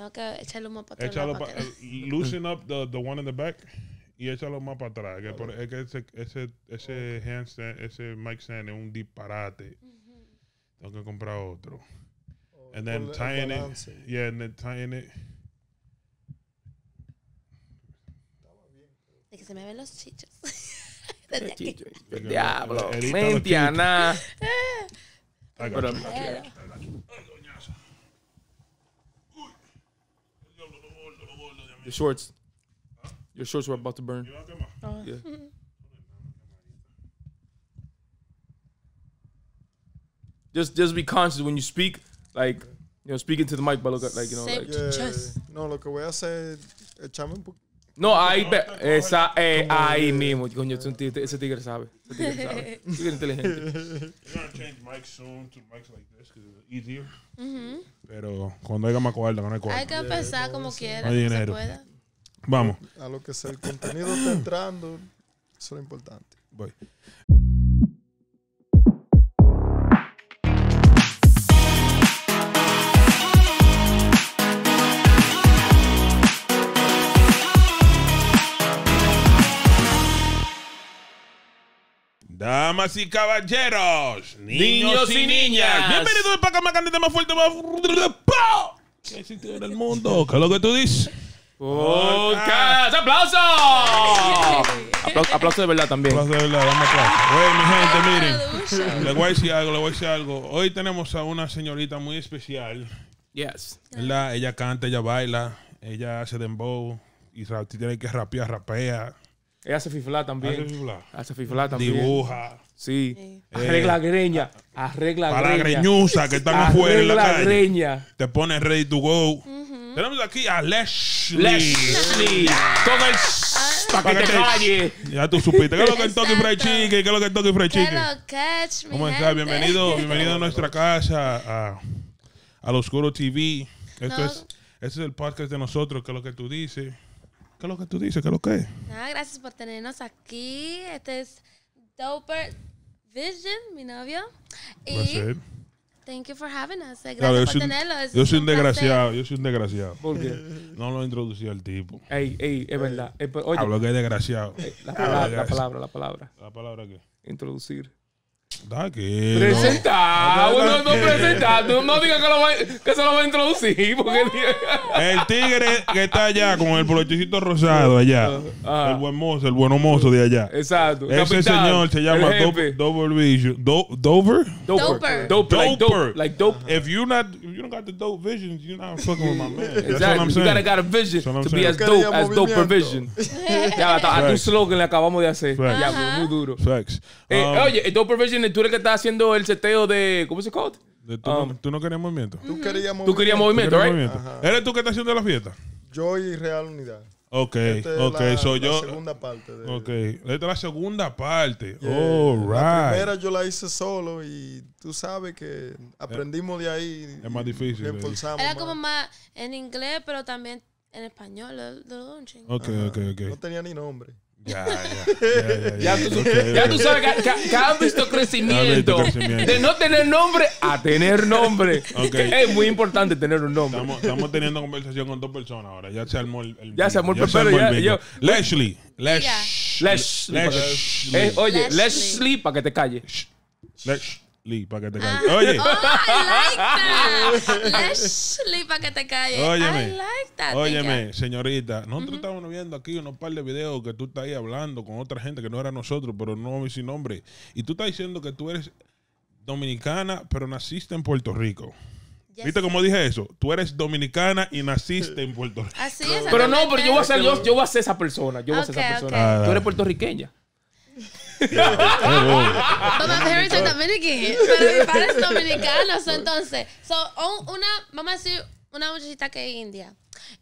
Tengo que echarle un para atrás. Échalo para, eh, loosen up the, the one in the back y échalo más para atrás. Que es que ese, ese, ese handstand, ese mic stand es un disparate. Tengo que comprar otro. Oh, and then tying it. Yeah, and then tying it. De que se me ven los chichos. Diablo. Mentiana. Pero, Your shorts. Your shorts were about to burn. Uh. Yeah. just just be conscious when you speak, like you know, speaking to the mic, but look like you know, like yeah. no look away. I said, echame un poquito. No, ahí, esa, eh, ahí mismo. Coño, ese tigre, ese tigre sabe. Ese tigre sabe. tigre inteligente. Pero cuando haya más cuerda, no hay cuerda. Hay que empezar como quiera. Hay dinero. Vamos. A lo que sea, el contenido está entrando. Eso es lo importante. Voy. Damas y caballeros, niños, y, niñas, bienvenidos al Paca Macandete más fuerte, más que existe en el mundo. ¿Qué es lo que tú dices? ¡Podcast! ¡Aplauso! Ah. Aplausos aplauso de verdad también. Aplauso de verdad, dame aplauso. Güey, mi gente, miren. Le voy a decir algo, le voy a decir algo. Hoy tenemos a una señorita muy especial. Yes. Ella canta, ella baila, ella hace dembow y tiene que rapear, rapea. Ella hace fifla también. Hace fifla. fifla también. Dibuja. Sí. Arregla greña. Arregla greña. Para greñusa que está afuera en la calle. greña. Te pones ready to go. Tenemos aquí a Leslie. Leslie. Con el... Ah. Para, que, te Ya tú supiste. ¿Qué es lo que es Toki Fried Chicken? ¿Qué es lo que es Toki Fried Chicken? Catch ¿Cómo estás? Bienvenido. Bienvenido a nuestra casa. A, a Oscuro TV. Esto es... Este es el podcast de nosotros, que es lo que tú dices. ¿Qué es lo que tú dices? ¿Qué es lo que es? gracias por tenernos aquí. Este es Doper Vision, mi novio. Y thank you for having us. Gracias por tenerlo. yo soy un, desgraciado, yo soy un desgraciado. ¿Por No lo introducí al tipo. Ey, ey, es verdad. Eh, pues, Hablo que es desgraciado. Eh, la, palabra, la palabra, la palabra. ¿La palabra qué? Introducir. Tranquilo. Presentado, no, no, no presentado. No digas que, que, se lo va a introducir. El tigre que está allá con el brochecito rosado allá. Ah, el ah. buen mozo, el buen mozo de allá. Exacto. Ese señor se llama Dover Vision. Do Dover? Doper. Like dope. Like dope. If you not you don't got the dope visions, you're not fucking with my man. Exactly. That's what I'm saying. You gotta got a vision to be as dope as doper vision. ya, a tu slogan le acabamos de hacer. Ya, muy duro. Facts. Eh, um, oye, doper vision tú eres que estás haciendo el seteo de. ¿Cómo se llama? tú, no, querías movimiento. Tú querías movimiento. Tú querías movimiento, ¿Tú ¿Eres tú que estás haciendo la fiesta? Yo y Real Unidad. Ok, esta ok, soy yo. La segunda parte. De, ok, esta es la segunda parte. Yeah. La primera yo la hice solo y tú sabes que aprendimos de ahí. Es más difícil. Era como más en inglés, pero también en español. ok, ok. No tenía ni nombre. Ya, ya, ya, ya, tú, sabes que, han visto crecimiento, de no tener nombre a tener nombre. Es muy importante tener un nombre. Estamos, teniendo conversación con dos personas ahora. Ya se armó el. ya se armó el Yo, Leslie. Leslie. Leslie. Eh, Leslie. Oye, Leslie, para que te calles. Leslie. Lee, para ah, oh, que te calles. Oye. para que te calles. Óyeme. señorita. Nosotros estábamos viendo aquí unos par de videos que tú estás ahí hablando con otra gente que no era nosotros, pero no sin nombre. Y tú estás diciendo que tú eres dominicana, pero naciste en Puerto Rico. ¿Viste cómo dije eso? Tú eres dominicana y naciste en Puerto Rico. Así es. Pero no, pero yo voy a ser, yo, yo a esa persona. Yo voy a ser esa persona. Tú eres ah, puertorriqueña. Pero mi padre es dominicano. entonces, so, una, vamos a decir, una muchachita que es india.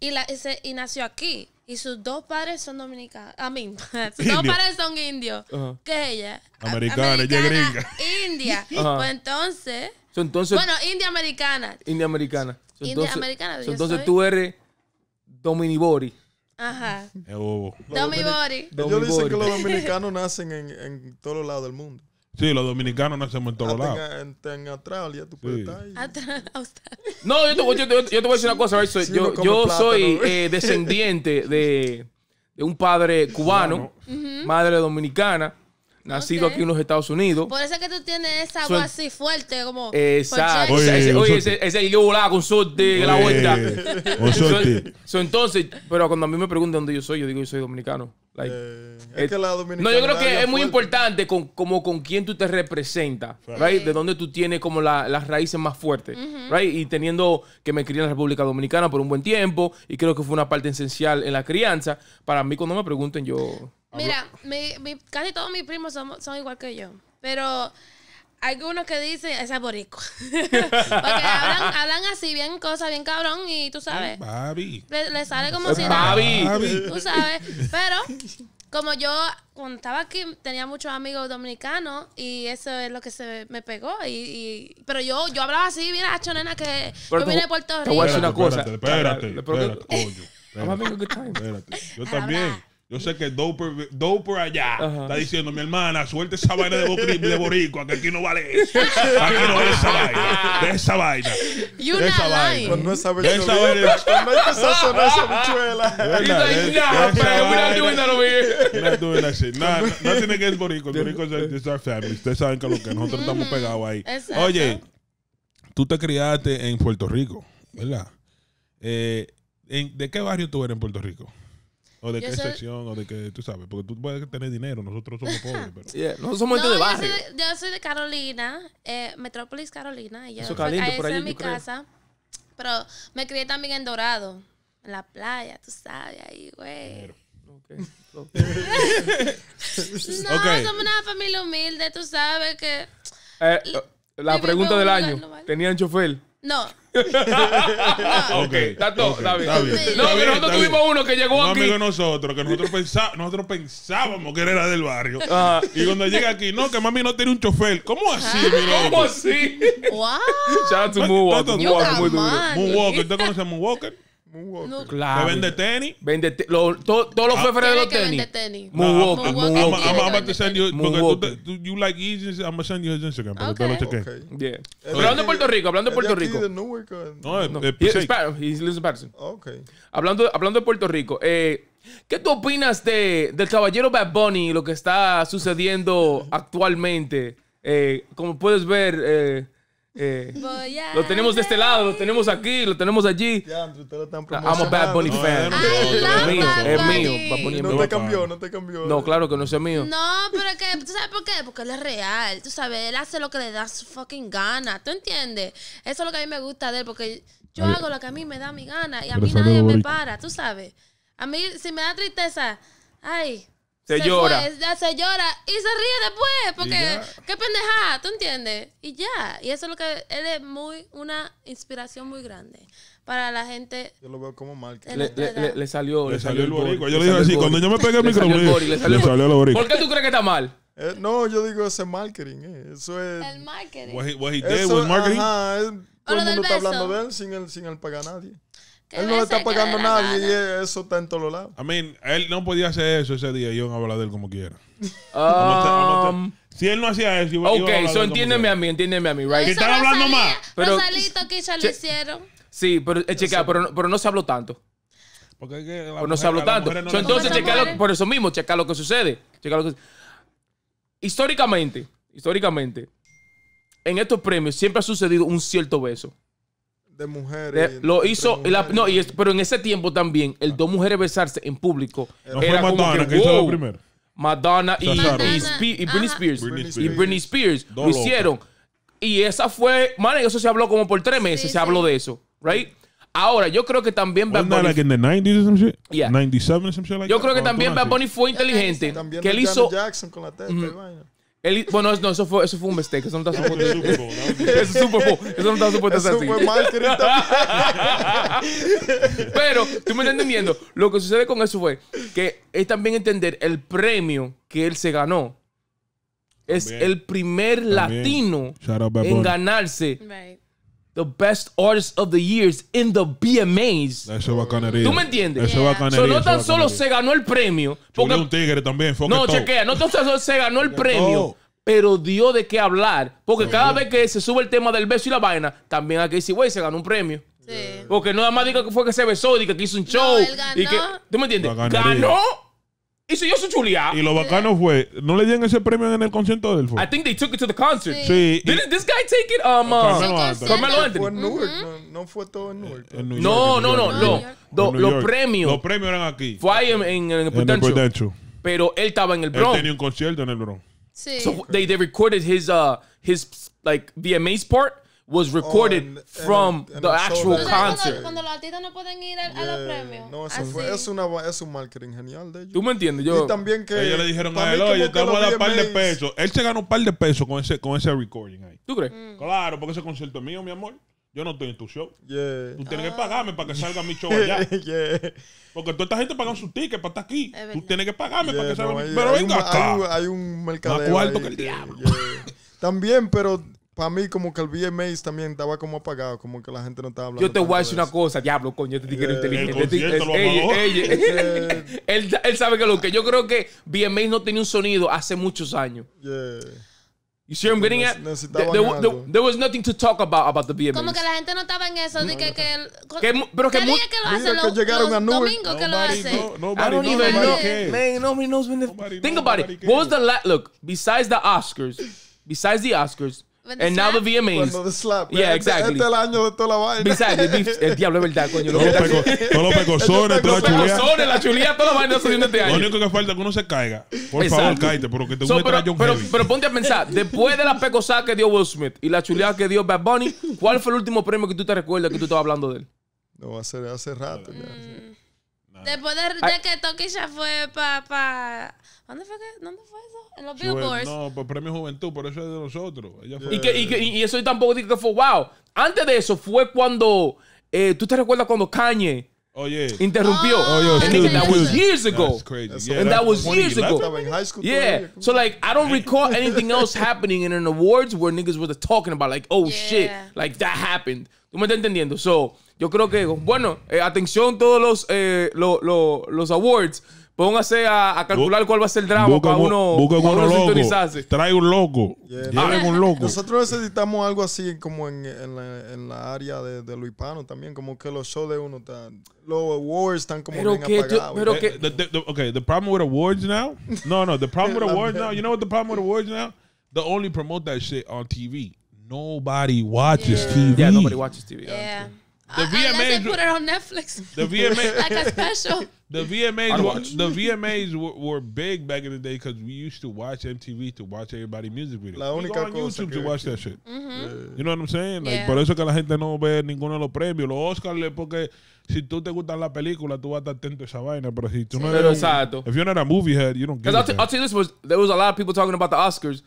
Y, nació aquí. Y sus dos padres son dominicanos. A mí. sus dos padres son indios. que ¿Qué es ella? Americana, gringa. India. Pues entonces, entonces. Bueno, india americana. India americana. india entonces, americana. entonces tú eres dominibori. Ajá. Es bobo. yo que los dominicanos nacen en, en todos lados del mundo. Sí, los dominicanos nacemos en todos lados. En, en Australia, tú puedes estar No, yo te, voy a decir una cosa, yo, yo soy eh, descendiente de, de, un padre cubano, madre dominicana. Nacido aquí en los Estados Unidos. Por eso es que tú tienes esa voz así fuerte, como. Exacto. Oye, ese, ese yo volaba con suerte la vuelta. Con suerte. entonces, pero cuando a mí me preguntan dónde yo soy, yo digo yo soy dominicano. Eh, es, eh, que la no, yo creo que es muy importante con, como con quién tú te representas, right. De dónde tú tienes como las raíces más fuertes, Y teniendo que me crié en la República Dominicana por un buen tiempo y creo que fue una parte esencial en la crianza, para mí cuando me pregunten yo... Mira, mi, casi todos mis primos son, igual que yo. Pero algunos que dicen, ese es boricua. Porque hablan, hablan, así, bien cosas, bien cabrón, y tú sabes. Babi. Le, sale como si nada. Tú sabes. Pero, como yo, cuando estaba aquí, tenía muchos amigos dominicanos, y eso es lo que se me pegó. Y, y pero yo yo hablaba así, mira, hacho, nena, que yo vine de Puerto Rico. Espérate, espérate, espérate, Espérate, yo también. Yo sé que Doper, Doper allá está diciendo, mi hermana, suelte esa vaina de, que aquí no vale eso. Aquí no vale esa vaina. De esa vaina. de esa vaina. no no not doing es Ustedes saben que lo que nosotros estamos pegados ahí. Oye, tú te criaste en Puerto Rico, ¿verdad? Eh, ¿De qué barrio tú eres en Puerto Rico? O de qué o de que tú sabes, porque tú puedes tener dinero, nosotros somos pobres. Pero... nosotros somos gente de barrio. Yo soy, de Carolina, eh, Metrópolis Carolina, y yo, caliente, por ahí, es mi casa. Pero me crié también en Dorado, en la playa, tú sabes, ahí, güey. no, somos una familia humilde, tú sabes que... Eh, eh, la pregunta del año, ¿tenían chofer? No. Ok, está bien. No, que nosotros tuvimos uno que llegó un aquí. amigo de nosotros, que nosotros, pensábamos que era del barrio. Ah. Y cuando llega aquí, no, que mami no tiene un chofer. ¿Cómo ah. así, mi ¿Cómo así? Wow. Shout out to Moonwalker. Moonwalker, muy Moonwalker, ¿usted conoce a Moonwalker? Moonwalker. No. Claro. vende tenis. Vende lo, todo, todos los feferes ah. de los tenis. tenis. Moonwalker. Moonwalker. I'm, I'm about to send you. Porque you like easy I'm going to send you his Instagram. Porque okay. lo Okay. Yeah. hablando de Puerto Rico. Hablando de Puerto Rico. De Newark, no, no. He, he's lives in Patterson. Okay. Hablando, hablando de Puerto Rico. Eh, ¿Qué tú opinas de, del caballero Bad Bunny y lo que está sucediendo actualmente? Eh, como puedes ver... Eh, eh, lo tenemos de este lado, lo tenemos aquí, lo tenemos allí. Ah, I'm a Bad Bunny fan. Es mío, es mío. no te cambió, no te cambió. No, claro que no es mío. No, pero que, ¿tú sabes por qué? Porque él es real. Tú sabes, él hace lo que le da su fucking gana. ¿Tú entiendes? Eso es lo que a mí me gusta de él, porque yo hago lo que a mí me da mi gana y a mí nadie me para, tú sabes. A mí, si me da tristeza, ay, se, llora. ya se llora y se ríe después, porque qué pendejada, ¿tú entiendes? Y ya, y eso es lo que él es muy, una inspiración muy grande para la gente. Yo lo veo como mal. Le, salió, el boricua. Yo le dije así, cuando yo me pegué el micrófono, le salió el boricua. ¿Por qué tú crees que está mal? Eh, no, yo digo ese marketing, eh. eso es... El marketing. What he, what did was marketing. Ajá, todo el mundo está hablando de él sin él, sin él pagar a nadie. Él no le está pagando a nadie y eso está en todos lados. A mí, él no podía hacer eso ese día Yo no a hablar de él como quiera. Um, si él no hacía eso, iba, Ok, so entiéndeme a mí, entiéndeme a mí, right? Que están hablando más. Pero, Rosalito quizás lo hicieron. Sí, pero, eh, pero, no se habló tanto. Porque que no se habló tanto. entonces, por eso mismo, checa lo que sucede. que, históricamente, históricamente, en estos premios siempre ha sucedido un cierto beso de mujeres. Eh, de, lo hizo, mujeres. La, no, y es, pero en ese tiempo también, el dos mujeres besarse en público. Eh, no era fue como Madonna, que, que hizo wow, lo primero. Madonna y, y, Spe y Britney, Spears. Britney Spears. Y Britney Spears lo hicieron. Y esa fue, man, eso se habló como por tres meses, sí, se sí. habló de eso, right? Ahora, yo creo que también Bad Bunny. Like in the 90s or some shit? Yeah. 97 or some shit like yo creo que también Bad Bunny fue inteligente. También que él hizo. Jackson con la teta, mm -hmm bueno, eso fue, eso fue un mistake. Eso no está supuesto. eso es Super Bowl. Eso no está supuesto Eso así. Pero, tú me estás entendiendo. Lo que sucede con eso fue que es también entender el premio que él se ganó. Es el primer latino en ganarse the best artist of the years in the BMAs. Eso es bacanería. ¿Tú me entiendes? Eso es bacanería. no tan solo se ganó el premio. Porque... un tigre también. No, chequea. No tan solo se ganó el premio. Pero dio de qué hablar. Porque cada vez que se sube el tema del beso y la vaina, también aquí decir, güey, se ganó un premio. Sí. Porque nada más diga que fue que se besó, y que hizo un show. ¿Tú me entiendes? Ganó y se hizo chulear. Y lo bacano fue, ¿no le dieron ese premio en el concierto del fue? I think they took it to the concert. Sí. sí. Didn't this guy take it? Um, uh, Carmelo Anthony. Fue en Newark. Mm-hmm. no, fue todo en Newark. no, no, no. Los premios. Los premios eran aquí. Fue ahí en, en, en el Potential. Pero él estaba en el Bronx. Él tenía un concierto en el Bronx. Sí. So they, they recorded his, uh, his like, VMA's part was recorded from the actual concert. Cuando, los artistas no pueden ir a, los premios. eso fue, es, un marketing genial de ellos. Tú me entiendes, yo. Y también que. Ellos le dijeron a él, oye, te voy a dar un par de pesos. Él se ganó un par de pesos con ese, con ese recording ahí. ¿Tú crees? Mm. Claro, porque ese concierto es mío, mi amor. Yo no estoy en tu show. Tú tienes que ah. pagarme para que salga mi show allá. Porque toda esta gente paga sus tickets para estar aquí. Tú tienes que pagarme para que salga mi show. Pero venga acá. Hay un, hay un cuarto que el diablo. También, pero para mí como que el VMAs también estaba como apagado, como que la gente no estaba hablando. Yo te voy a decir una cosa, diablo, coño, este era eh, inteligente. Él sabe que lo que yo creo que VMAs no tenía un sonido hace muchos años. Yeah. You see what I'm getting at? There, was nothing to talk about about the VMAs. Como que la gente no estaba en eso. No, que, que, que, pero que, llegaron que lo hace. nobody Think about it. What was the... look, besides the Oscars, besides the Oscars, And now the VMAs. the Yeah, este- exactly. Este, el año de toda la vaina. Besides, el, diablo es verdad, coño. todos los pecosones, este toda la Todos Los pecosones, la toda la vaina se dio este año. Lo único que falta es que uno se caiga. Por favor, cállate, pero que te pero, ponte a pensar, después de la pecosada que dio Will Smith y la chulía que dio Bad Bunny, ¿cuál fue el último premio que tú te recuerdas que tú estabas hablando de él? No, hace, hace rato ya. Mm. Después de, de que Toki ya fue para... Pa, ¿Dónde fue que? ¿Dónde fue eso? En los Billboards. No, por pues Premio Juventud, por eso es de nosotros. Ella fue... y, que, y, y, eso tampoco digo que fue wow. Antes de eso fue cuando... Eh, ¿Tú te recuerdas cuando Kanye... Interrumpió. Oh, and that was years ago. and that was years ago. yeah. So like, I don't recall anything else happening in an awards where niggas were talking about like, oh shit, like that happened. ¿Tú me estás entendiendo? So yo creo que, bueno, eh, atención todos los, eh, los awards. Pónganse a, a calcular cuál va a ser el drama para uno, uno, sintonizarse. Trae un loco. Ah. un Nosotros necesitamos algo así como en, en, la, en la, área de, de, lo hispano también. Como que los shows de uno están... Los awards están como bien que apagados. Yo, pero eh, que, okay, the problem with awards now... No, no, the problem with awards now... You know what the problem with awards now? They only promote that shit on TV. Nobody watches TV. Yeah, nobody watches TV. The uh-uh, VMAs put it on Netflix. The VMAs like a special. The VMAs, the VMAs were, were, big back in the day because we used to watch MTV to watch everybody music videos. La única go on YouTube to watch that shit. Mm -hmm. yeah. You know what I'm saying? Like, yeah. Por eso que la gente no ve ninguno de los premios, los Oscars, porque si tú te gustan las películas, tú vas a estar atento a esa vaina. Pero si tú no eres, exacto. If you're not a movie head, you don't. Because I'll, I'll tell you this was there was a lot of people talking about the Oscars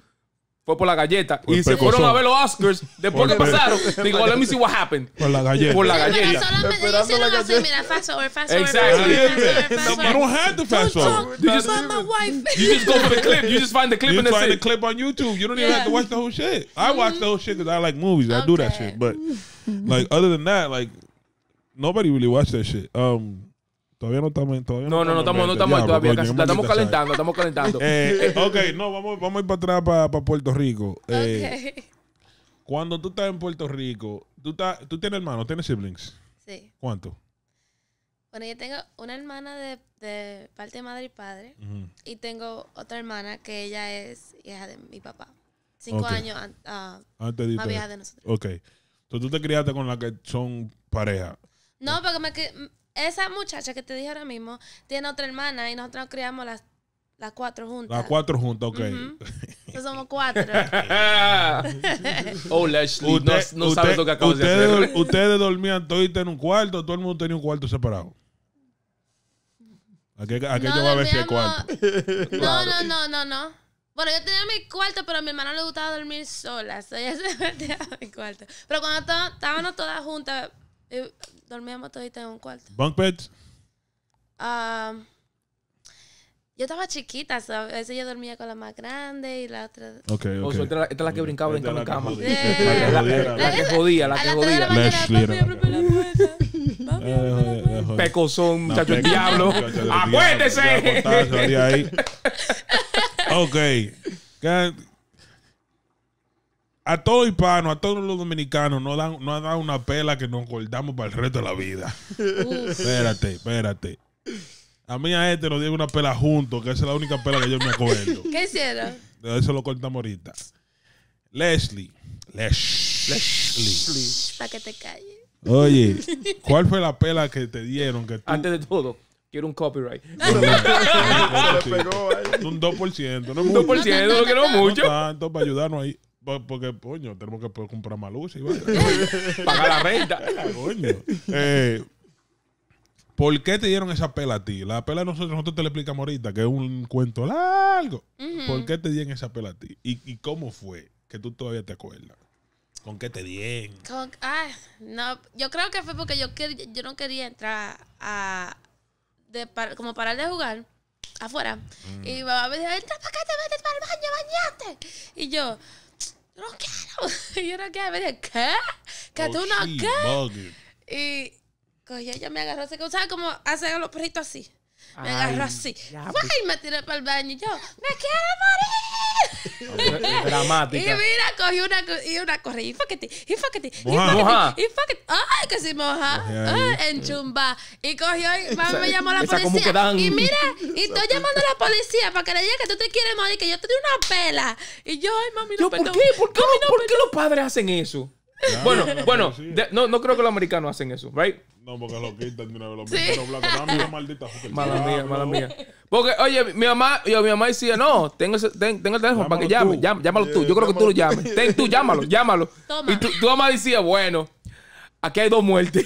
fue por la galleta. Por y se fueron a ver los Oscars después que pasaron. Digo, let me see what happened. Por la galleta. Por la galleta. Solamente hicieron así, mira, fast fast Exactly. You don't have to fast over. You just, my wife. you just go for the clip. You just find the clip you and find the clip on YouTube. You don't even yeah. have to watch the whole shit. I watch the whole shit because I like movies. I okay. do that shit. But like other than that, like nobody really watched that shit. Um Todavía no estamos. Todavía no, no, no, estamos, no estamos todavía. estamos calentando, estamos calentando. Eh, ok, no, vamos, vamos a ir para atrás para, para Puerto Rico. Eh, Cuando tú estás en Puerto Rico, ¿tú, tú tienes hermanos, tienes siblings? Sí. ¿Cuánto? Bueno, yo tengo una hermana de, parte de madre y padre. Y tengo otra hermana que ella es hija de mi papá. Cinco años Antes ah, ah, de más vieja de nosotros. Ok. Entonces tú te criaste con la que son pareja. No, porque me, esa muchacha que te dije ahora mismo tiene otra hermana y nosotros criamos las, las cuatro juntas. Las cuatro juntas, ok. somos cuatro. oh, no, lo que acabas ustedes, de hacer. Ustedes dormían todos en un cuarto, todo el mundo tenía un cuarto separado. Aquí, yo voy a ver si hay cuarto. No, no, no, no, no. Bueno, yo tenía mi cuarto, pero a mi hermana le gustaba dormir sola. ella se metía a mi cuarto. Pero cuando estábamos todas juntas, eh, dormíamos todita en un cuarto. ¿Bunk beds? Ah, yo estaba chiquita, a veces yo dormía con la más grande y la otra. Ok, ok. Oh, esta, es la que brincaba, brincaba en cama. La, que jodía, la que jodía. jodía. Pecosón, muchacho el diablo. ¡Acuérdese! Ok a todos hispanos, a todos los dominicanos, no dan, ha dado una pela que nos cortamos para el resto de la vida. espérate, espérate. A mí a este nos dieron una pela junto, que esa es la única pela que yo me acuerdo. ¿Qué hicieron? De eso lo cortamos ahorita. Leslie. Leslie, Leslie. Para que te calles. Oye, ¿cuál fue la pela que te dieron? Que Antes de todo, quiero un copyright. un 2%. No es mucho. 2%, lo quiero mucho. No tanto, para ayudarnos ahí. Pues, porque, coño, tenemos que poder comprar más luz y pagar la renta. coño. Eh, ¿Por qué te dieron esa pela a ti? La pela nosotros, nosotros te la explicamos ahorita, que es un cuento largo. ¿Por qué te dieron esa pela a ti? ¿Y, cómo fue que tú todavía te acuerdas? ¿Con qué te dieron? no, yo creo que fue porque yo, yo no quería entrar a... como parar de jugar afuera. Mm. Y mi mamá me dijo, entra para acá, te metes para el baño, bañate. Y yo... yo no quiero, yo no quiero. Me dice, ¿qué? ¿Que oh, tú no quieres Y coño, ella me agarró, ¿sabes cómo hacen los perritos así? Me agarró así. Ya, pues. Me tiró para el baño. Y yo, ¡me quiero morir! Dramática. Y mira, cogió una, y una corre. Y it! y it! y fuckete. y ¡Ay! Que se moja. Ay, en chumba. Y cogió y mami me llamó la policía. Y mira, y estoy llamando a la policía para que le diga que tú te quieres morir, que yo te di una pela. Y yo, ay, mami, no, ¿por qué? ¿Por qué, no, ¿por qué los padres hacen eso? bueno, bueno, no, no creo que los americanos hacen eso, ¿right? No, porque lo quitan de una vez. Los blancos, Mala mía, maldita Mala mía, mía. Porque, oye, mi mamá, yo, mi mamá decía, no, tengo, ese, ten, el teléfono para que llame, llámalo, tú. Yo creo que tú lo llames. Ten, tú llámalo, llámalo. Y tu, tu mamá decía, bueno, Aquí hay dos muertes.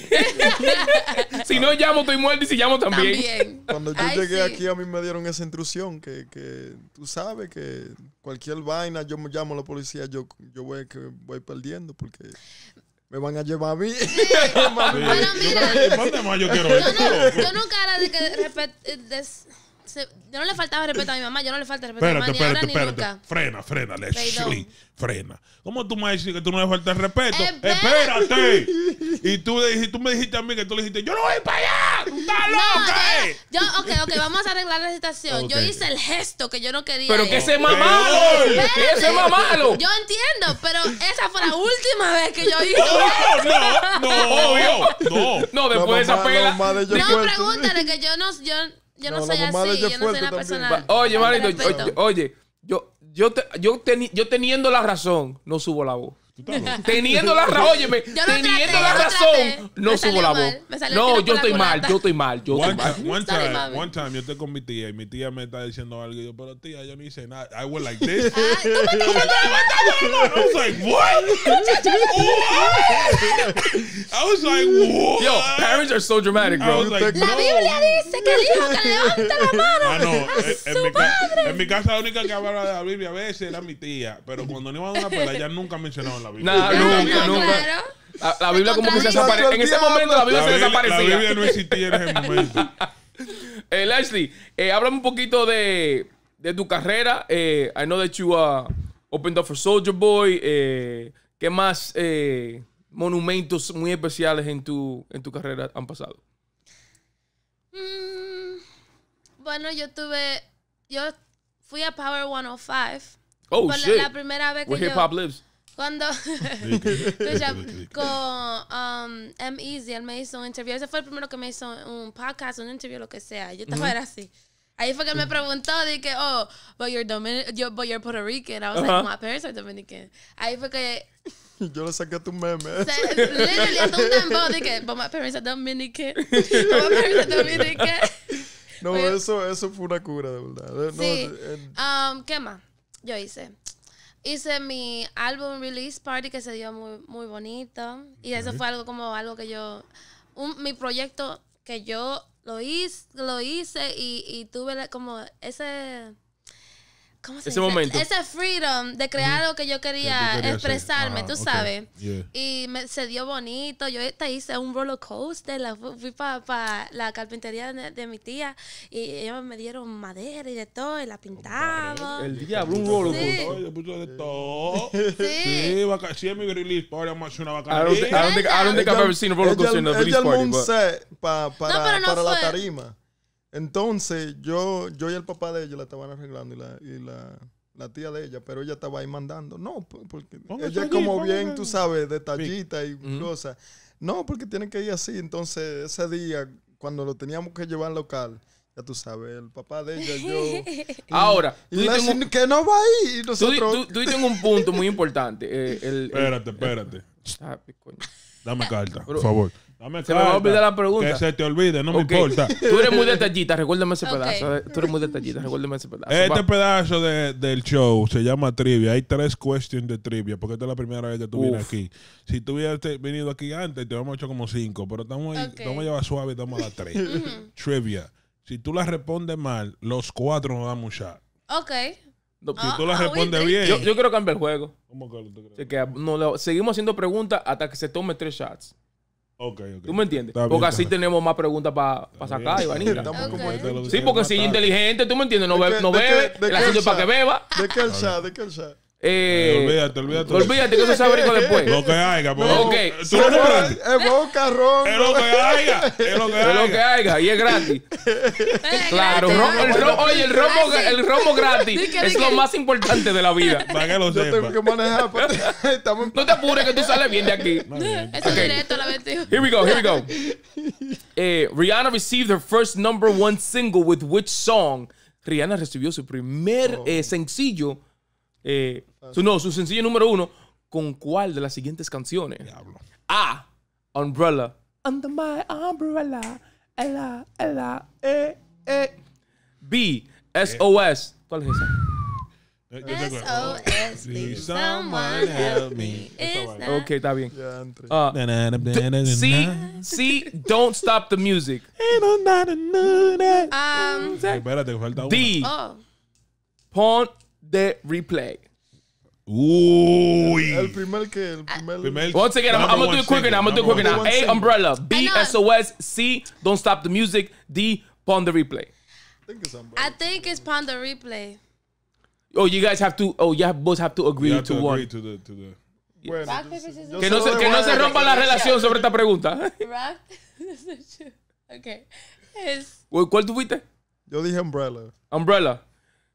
si no llamo, estoy muerto y si llamo también. Cuando yo llegué aquí, a mí me dieron esa intrusión que, que, tú sabes que cualquier vaina, yo me llamo a la policía, yo, yo voy, que voy perdiendo porque me van a llevar a mí. Bueno, mira, yo, nunca era de que... Eh, yo no le faltaba respeto a mi mamá, yo no le falta respeto a mi mamá. Espérate, ni ahora, espérate, ni nunca. Frena, frena, Leslie. Frena. ¿Cómo tú me dices que tú no le faltas respeto? Espérate. y tú, dijiste, tú me dijiste a mí que tú le dijiste, yo no voy para allá. ¡Tú estás loca! Yo, ok, ok, vamos a arreglar la situación. Yo hice el gesto que yo no quería. Pero que ese mamalo. Que ese mamalo. Yo entiendo, pero esa fue la última vez que yo hice. No, no, no, no. No, no después de esa pela. No, pregúntale que yo no. Yo, yo no, soy así, yo no soy una persona. Oye, Marito, oye, yo, yo, te, yo, yo teniendo la razón, no subo la voz. Teniendo la razón, no razón, no, subo la voz. No, yo estoy mal, yo estoy mal, yo estoy mal. One time, one time, yo estoy con mi tía y mi tía me está diciendo algo y yo, pero tía, yo no hice nada. I was like this. Ah, I was like, what? I was like, Yo, parents are so dramatic, bro. la Biblia dice que el que levanta la mano ah, no, en, mi casa, la única que hablaba de la Biblia a veces era mi tía, pero cuando no iba a una pela, ella nunca mencionaba la Biblia. La, Biblia como que se desapareció. En ese momento la Biblia se desapareció. La Biblia no existía en ese momento. Eh, Lashley, eh, háblame un poquito de, tu carrera. Eh, I know that you uh, opened up for Soldier Boy. Eh, ¿Qué más monumentos muy especiales en tu, carrera han pasado? Mm, bueno, yo tuve... Yo fui a Power 105. Oh, oh shit. La primera vez que hip hop lives. Cuando pues con um, M. Easy, él me hizo un interview. Ese fue el primero que me hizo un podcast, un interview, lo que sea. Yo estaba así. Ahí fue que me preguntó, dije, oh, but you're, Puerto Rican. I was like, my parents are Dominican. Ahí fue que... Yo le saqué tu meme. literally, a un tempo, dije, but my parents are Dominican. but my parents are Dominican. No, eso, eso fue una cura, de verdad. No, sí. Um, ¿Qué más? Yo hice hice mi álbum release party que se dio muy, muy bonito. Y eso fue algo como algo que yo, mi proyecto que yo lo hice, lo hice y, y tuve como ese ¿Cómo ese momento. Ese freedom de crear lo que yo quería, expresarme, tú sabes. Y me, se dio bonito. Yo te hice un roller coaster. La, fui para la carpintería de, mi tía y ellos me dieron madera y de todo y la pintaba El diablo, un roller coaster. puse de todo. Sí. Sí, mi release party, vamos a una vaca. I don't think I've ever seen a roller coaster in a release para la tarima. Entonces, yo, yo y el papá de ella la estaban arreglando y la, y la, la tía de ella, pero ella estaba ahí mandando. No, porque ella es como bien, tú sabes, detallita y mm. No, porque tiene que ir así. Entonces, ese día, cuando lo teníamos que llevar al local, ya tú sabes, el papá de ella, yo. Ahora, que no va ahí. Y nosotros. Tú, tú, un punto muy importante. Eh, espérate, espérate. Dame carta, por favor se me va a olvidar la pregunta. Que se te olvide, no me importa. Tú eres muy detallita, recuérdame ese pedazo. Eh. Tú eres muy detallita, recuérdame ese pedazo. Este pedazo de, del show se llama trivia. Hay tres questions de trivia, porque esta es la primera vez que tú vienes aquí. Si tú hubieras venido aquí antes, te hubiéramos hecho como cinco, pero estamos, vamos a llevar suave, estamos a las tres. trivia. Si tú la respondes mal, los cuatro nos damos un shot. Ok. si tú ah, la ah, respondes bien. Yo, quiero cambiar el juego. ¿Cómo que, tú seguimos haciendo preguntas hasta que se tome tres shots. ¿Tú me entiendes? porque así tenemos más preguntas para sacar Ivánita, Sí, porque si es inteligente, ¿tú me entiendes? No, bebe, no bebe, para que beba. ¿De qué ¿De qué eh, eh, olvídate, olvídate. Olvídate que eso se después. Lo que haya, no, Es boca, Es lo que haya. Es lo que haya. Es lo que haya. Y es gratis. Eh, claro. oye, el romo el romo gratis es lo más importante de la vida. Para que lo Yo tengo que manejar. Pues, no te apures que tú sales bien de aquí. Eso es directo la Here we go, here we go. Rihanna received her first number one single with which song? Rihanna recibió su primer oh. sencillo. Eh, su, no, su sencillo número uno, ¿con cuál de las siguientes canciones? Diablo. A. Umbrella. Under my umbrella. Ella, ella, eh, eh. B. SOS. Eh. ¿Cuál es esa? Eh, SOS, please someone help me. Ok, está bien. Uh, ah, C, don't stop the music. Um, D, oh. pon de replay. Ooh. El primer que, el primer. primer Once again, I'm, I'm gonna do it quicker single, now. I'm gonna do it quicker now. A, single. umbrella. B, SOS. C, don't stop the music. D, pawn the replay. I think it's umbrella. I think it's pawn the replay. Oh, you guys have to. Oh, you have, both have to agree have to, to agree one. To the, to the, yes. Rock, Que no se, que no se rompa la relación sobre esta pregunta. Rock. okay. Es... ¿Cuál tuviste? Yo dije umbrella. Umbrella.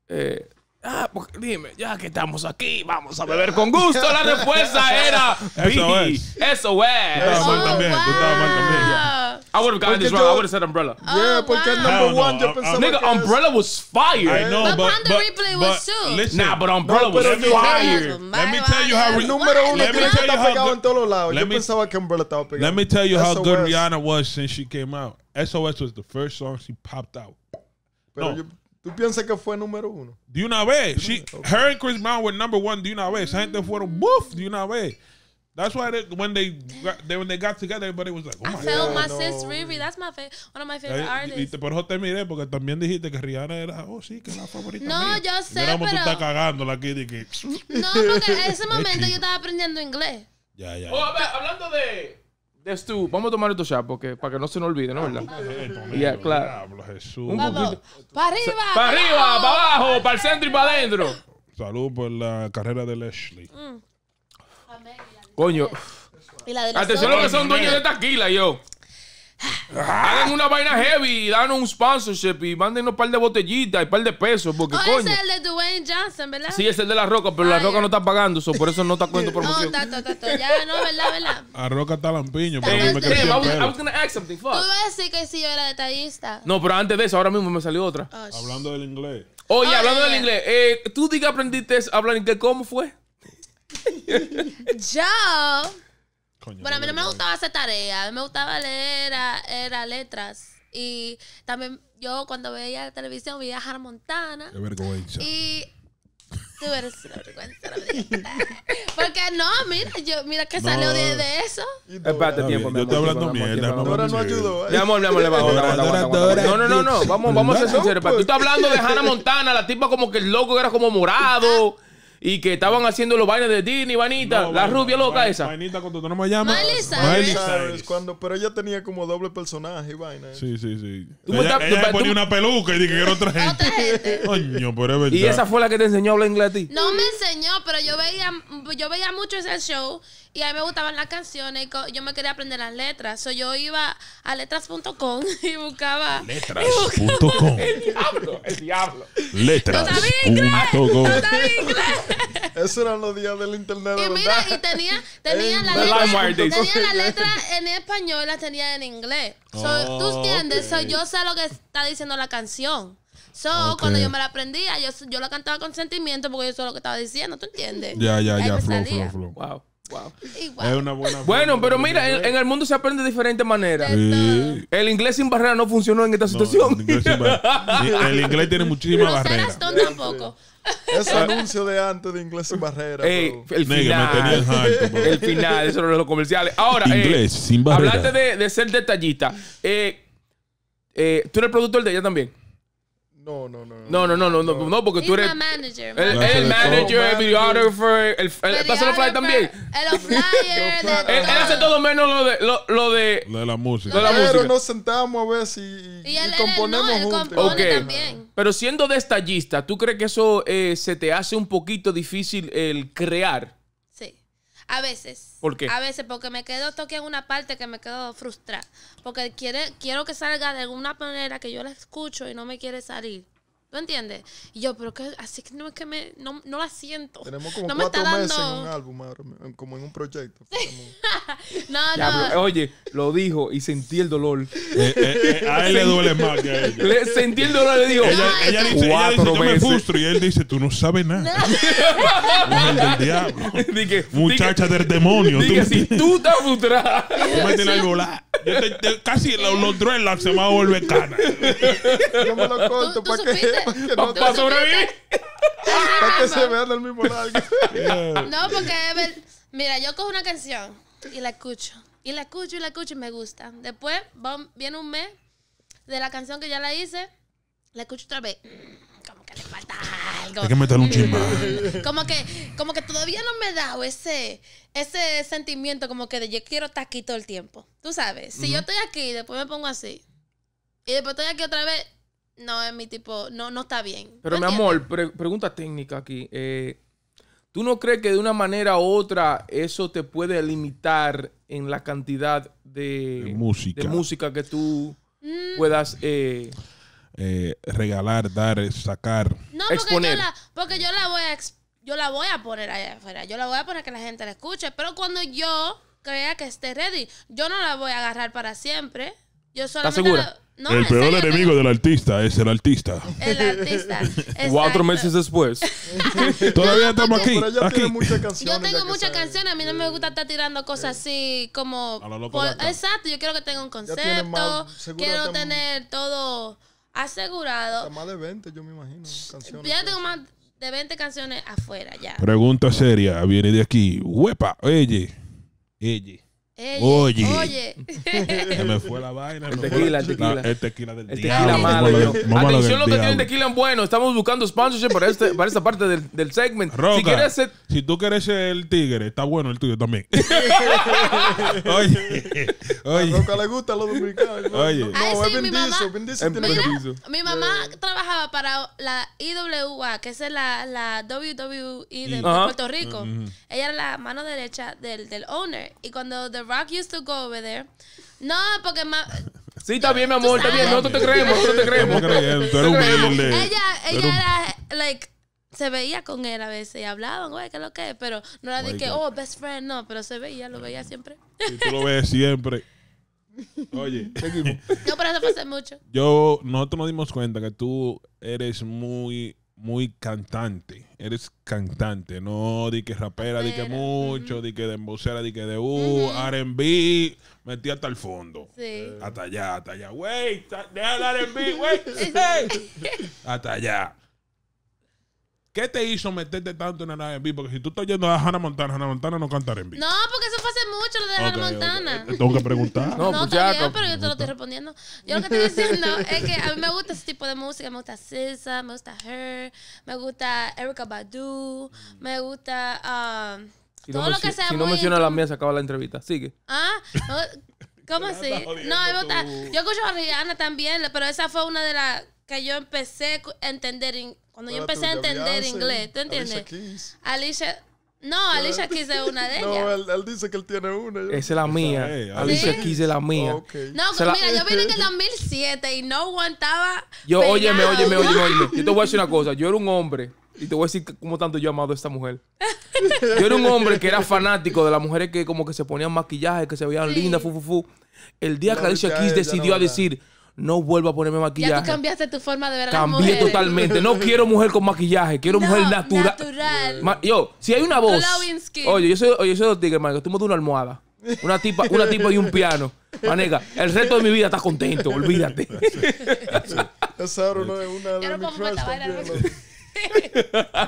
Eh. Ah, porque dime, ya que estamos aquí, vamos a beber con gusto. La respuesta era Eso es. Eso es. también. también. Oh, I would have gotten this wrong. I would have said umbrella. Oh, yeah, porque el number one yo pensaba Nigga, umbrella was fire. I know, But but, Panda but, was listen, Nah, but umbrella was Pero fire. Let me tell you how número uno Let me que tell pegado en todos lados. Let Yo me- pensaba que Umbrella estaba pegado. Let me tell you how good Rihanna was since she came out. SOS was the first song she popped out. No, ¿Tú piensas que fue número uno? De una vez. She, Her and Chris Brown were number one de una vez. Esa gente fueron, ¡buf! De una vez. That's why they, when they, got, they when they got together, everybody was like, "Oh my I God, my no. sis Riri, that's my fa one of my favorite artists." Y te, por eso te miré porque también dijiste que Rihanna era, oh sí, que es la favorita. No, yo sé, pero tú estás cagando la De que. No, porque en ese momento yo estaba aprendiendo inglés. Ya, ya. ya. Oh, a ver, hablando de Vamos a tomar estos ya para que no se nos olvide, ¿no? ¿Verdad? Ah, ya, claro. Para arriba. Para arriba, abajo, para el centro y para adentro. Salud por la carrera de Leslie. Coño. Mm. Y la Atención que son dueños de taquila, yo. Hagan una vaina heavy danos un sponsorship y manden un par de botellitas y un par de pesos. Porque, oh, coño. Ese es el de Dwayne Johnson, ¿verdad? Sí, es el de la Roca, pero la Roca no está pagando eso, por eso no está cuento promoción. No, tato, tato, ya, no, ¿verdad, verdad? La Roca está lampiño, pero a mí me creció I was, gonna ask something, fuck. Tú vas a que sí, yo era detallista. No, pero antes de eso, ahora mismo me salió otra. Oh, hablando del inglés. Oye, oh, hablando del inglés, eh, tú digas aprendiste a hablar inglés, ¿cómo fue? yo bueno, a mí no me gustaba hacer tareas, a mí me gustaba leer era, letras. Y también yo cuando veía la televisión veía a Hannah Montana. Qué vergüenza. Y tú eres una vergüenza. Porque no, mira, yo, mira que salió de, eso. Espérate tiempo, Yo estoy hablando mierda. no ayudó. ¿eh? le va a No, no, no, no. Vamos, vamos a ser sinceros. Tú estás hablando de Hannah Montana, la tipa como que el loco era como morado. Ah, y que estaban haciendo los vainas de Disney, Vanita, la rubia loca esa. Vanita, cuando tú no me llamas. Miley Cyrus. Cuando, pero ella tenía como doble personaje y vaina. ¿eh? Sí, sí, sí. Tú ella, está, ponía una peluca y dije que era otra gente. Otra gente. Coño, pero es verdad. ¿Y esa fue la que te enseñó a hablar inglés a ti? No me enseñó, pero yo veía, yo veía mucho ese show y a mí me gustaban las canciones. Y yo me quería aprender las letras. So yo iba a letras.com y buscaba. Letras.com. el diablo, el diablo. Letras. No inglés. inglés. Esos eran los días del internet. Y mira, y tenía, tenía la letra. Tenía la letra en español, la tenía en inglés. So, ¿Tú entiendes? yo sé lo que está diciendo la canción. So, cuando yo me la aprendía, yo, yo la cantaba con sentimiento porque yo sé lo que estaba diciendo, ¿tú entiendes? Ya, ya, ya, flow, flow, flow. Wow bueno, pero mira, en, el mundo se aprende de diferentes maneras. El inglés sin barrera no funcionó en esta situación. el, inglés el, inglés tiene muchísimas barreras. tampoco. Ese anuncio de antes de inglés sin barrera. el final. el final, eso eh, de los comerciales. Ahora, inglés Hablaste de, ser detallista. Eh, eh, Tú eres productor de ella también. No, no, no. No, no, no, no, no, porque tú eres. el, manager, el videographer, el, el, el fly también. El flyer. él, hace todo menos lo de lo, de, la música. de la música. Pero nos sentamos a ver si componemos juntos. Pero siendo destallista, ¿tú crees que eso eh, se te hace un poquito difícil el crear? A veces. ¿Por qué? A veces, porque me quedo toque en una parte que me quedo frustrada. Porque quiere, quiero que salga de alguna manera que yo la escucho y no me quiere salir. ¿Tú entiendes? Y yo, pero que así que no es que me, no, no la siento. Tenemos como no cuatro me meses dando... en un álbum como en un proyecto. no, no. oye, lo dijo y sentí el dolor. Eh, eh, eh, a él le duele más que a ella. Le, sentí el dolor, le dijo. ella, dice, cuatro meses. me frustro. Y él dice, tú no sabes nada. Mujer del diablo. Muchacha del demonio. Dique, tú, si tú estás frustrada. Tú me tienes algo casi los, los dreadlocks se van a volver canas. Yo me lo corto para que, no para Para que se ah, vean del mismo lado. No, porque mira, yo cojo una canción y la escucho. Y la escucho y la escucho y me gusta. Después viene un mes de la canción que ya la hice, la escucho otra vez falta algo. Hay que meterle un como que, como que todavía no me he dado ese, ese sentimiento como que de yo quiero estar aquí todo el tiempo. Tú sabes, si yo estoy aquí y después me pongo así, y después estoy aquí otra vez, no es mi tipo, no, no está bien. Pero mi amor, pregunta técnica aquí. Eh, ¿Tú no crees que de una manera u otra eso te puede limitar en la cantidad de, música. que tú mm. puedas... Eh, eh, regalar, dar, sacar. No, porque, exponer. Yo, la, porque yo la voy a yo la voy a poner allá afuera. Yo la voy a poner que la gente la escuche. Pero cuando yo crea que esté ready, yo no la voy a agarrar para siempre. Yo solamente segura? el peor enemigo del artista es el artista. El artista. Cuatro meses después. Todavía estamos aquí. yo tengo muchas canciones. A mí no me gusta estar tirando cosas eh. así como. exacto. Yo quiero que tenga un concepto. quiero tener todo asegurado. más de 20, yo me imagino. Canciones, ya tengo más de 20 canciones afuera ya. Pregunta seria, viene de aquí. Huepa, oye. Oye oye, me fue la vaina. El tequila, el tequila. el tequila el Tequila Atención, que tienen tequila en bueno. Estamos buscando sponsorship para, este, para esta parte del, del si quieres si tú quieres ser el tigre, está bueno el tuyo también. oye, oye. A Roca le gusta los Oye. mi mamá, Mi mamá eh. trabajaba para la IWA, que es la, la WWE de, Puerto Rico. Ella era la mano derecha del, owner. Y cuando Rock used to go over there. No, porque más... Sí, está bien, mi amor, está bien. Nosotros te creemos, nosotros te creemos. humilde. Ella, ella era, like, se veía con él a veces y hablaban, güey, ¿qué lo que es? Pero no era de que, oh, best friend, no, pero se veía, lo veía siempre. Y tú lo ves siempre. Oye, Yo pero eso pasé mucho. Yo, nosotros nos dimos cuenta que tú eres muy muy cantante. Eres cantante, no di que rapera, di que mucho, di que de embocera, di que de uh, RB, metí hasta el fondo. Hasta allá, hasta allá. Güey, deja el RB, güey. Hasta allá. ¿Qué te hizo meterte tanto en en B? Porque si tú estás yendo a Hannah Montana, Hannah Montana no en B. No, porque eso fue hace mucho lo de Hannah Montana. Okay. Eh, tengo que preguntar. no, no pero yo te lo estoy respondiendo. Yo lo que estoy diciendo es que a mí me gusta ese tipo de música. Me gusta SZA, me gusta Her, me gusta Erika Badu, me gusta... Ah, todo lo que sea si no menciona la mía, se acaba la entrevista. Sigue. Ah, ¿cómo así? No, me gusta... Yo escucho a Rihanna también, pero esa fue una de las que yo empecé a entender... En cuando yo empecé a entender inglés, ¿tú entiendes? Alicia no, Alicia Keys es una de ellas. No, él, dice que él tiene una. Esa es la mía. Alicia Keys es la mía. No, pues mira, yo vine en el 2007 y no aguantaba. Yo, óyeme, óyeme, óyeme, óyeme. Yo te voy a decir una cosa. Yo era un hombre. Y te voy a decir cómo tanto yo he amado a esta mujer. Yo era un hombre que era fanático de las mujeres que como que se ponían maquillaje, que se veían lindas, fu, fu, fu. El día que Alicia Keys decidió a decir no vuelvo a ponerme maquillaje. Ya tú cambiaste tu forma de ver a mujer. Cambié totalmente. No quiero mujer con maquillaje, quiero mujer natural. natural. yo, si hay una voz. Oye, yo soy, oye, yo soy dos tigres, man, que de una almohada. Una tipa, una tipa y un piano. Manega, el resto de mi vida estás contento, olvídate. Esa no es una de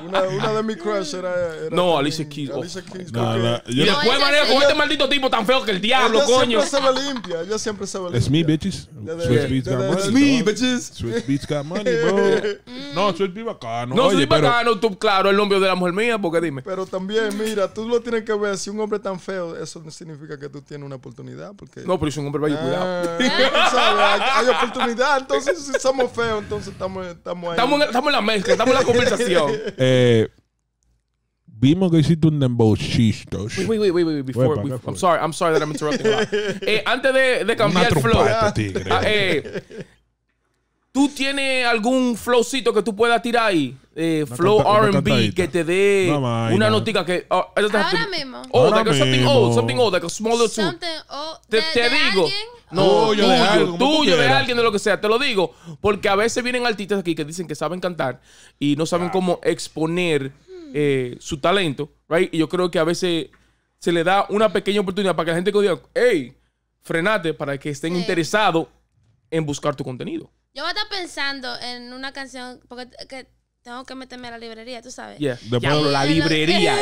una, una, de mis crush era, era No, Alicia Keys. Oh. Alicia Keys. yo después, con este maldito tipo tan feo que el diablo, coño. Ella siempre se ve limpia. Ella siempre se ve limpia. Es me, bitches. Swiss yeah, Beats got money. Es me, bitches. Swiss Beats got money, bro. no, Swiss Beats bacano. No, Swiss bacano, tú, claro, el nombre de la mujer mía, porque dime. Pero también, mira, tú lo tienes que ver. Si un hombre tan feo, eso no significa que tú tienes una oportunidad. Porque... No, pero si un hombre vaya, eh, cuidado. hay, oportunidad. Entonces, si somos feos, entonces estamos, estamos ahí. Estamos en, la mezcla, estamos en la conversación. Eh, vimos que hiciste un dembowchisto. Wait, wait, wait, wait, wait, before, I'm sorry, I'm sorry that I'm interrupting you Eh, antes de, de cambiar el flow. Ah, ah, eh, ¿Tú tienes algún flowcito que tú puedas tirar ahí? Eh, flow R&B que te dé una notica que... Oh, Ahora mismo. Oh, like something old, something old, like a smaller. Something old. Te, te digo... No, tuyo, de, tuyo de alguien, de lo que sea. Te lo digo, porque a veces vienen artistas aquí que dicen que saben cantar y no saben cómo exponer eh, su talento, right? Y yo creo que a veces se le da una pequeña oportunidad para que la gente diga, hey, frenate para que estén interesados en buscar tu contenido. Yo voy a estar pensando en una canción, porque tengo que meterme a la librería, tú sabes. De Después, la librería.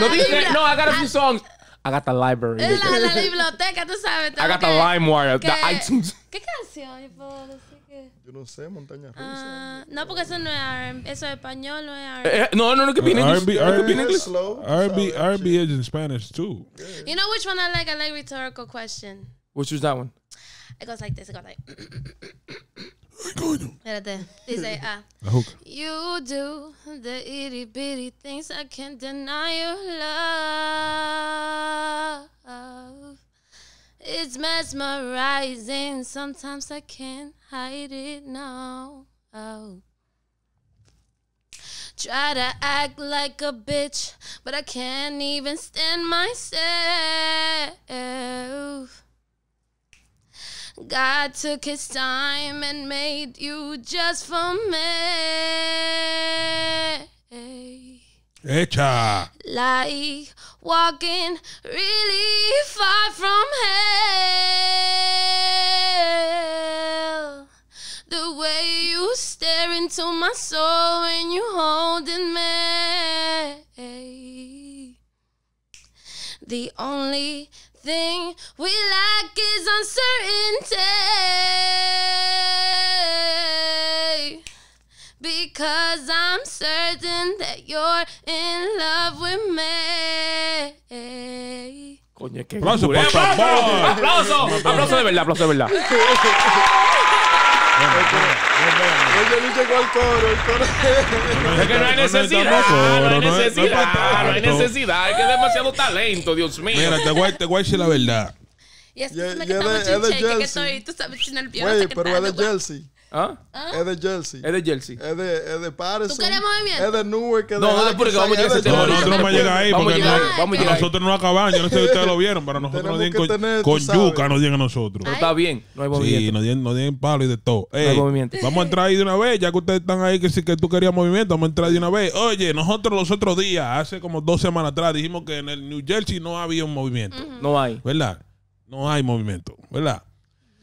no, dice, no, I got a I got the library. La, la biblioteca, tú sabes. I got que, the LimeWire, the iTunes. ¿Qué canción yo puedo decir que...? Yo no sé, Montaña Rusa. Uh, no, porque eso no es R&B. Eso es español, no es R&B. Eh, no, no, no, could be in R&B, R&B, R&B, R&B is in Spanish, too. Yeah. You know which one I like? I like rhetorical question. Which was that one? It goes like this. It goes like... Espérate. Dice ah, You do the itty bitty things I can't deny your love. It's mesmerizing. Sometimes I can't hide it now. Oh. Try to act like a bitch, but I can't even stand myself. God took his time and made you just for me. Echa. Like walking really far from hell. The way you stare into my soul when you holding me. The only thing we lack is uncertainty. Because I'm certain that you're in love with me. Coño, es que. Aplauso, por favor. Aplauso, aplauso de verdad, aplauso de verdad. Ese llegó al coro, el coro. es que no hay necesidad, no hay necesidad, no hay necesidad. Es que es demasiado talento, Dios mío. Mira, te guay, te guay es la verdad. Y es que estamos que estoy, tú sabes, el Güey, pero es de Jersey. ¿Ah? Es de Jersey. Es de Jersey. Es de, es de ¿Tú movimiento? Es de Newark. que no, no, porque vamos a llegar No, vamos a llegar ahí. Vamos no, Nosotros no acabamos. Yo no sé si ustedes lo vieron, pero nosotros nos dieron con, yuca, nos dieron a nosotros. pero está bien. No hay movimiento. Sí, nos llegan nos palo y de todo. Vamos a entrar ahí de una vez, ya que ustedes están ahí, que sí que tú querías movimiento. Vamos a entrar de una vez. Oye, nosotros los otros días, hace como dos semanas atrás, dijimos que en el New Jersey no había un movimiento. No hay. ¿Verdad? No hay movimiento, ¿verdad?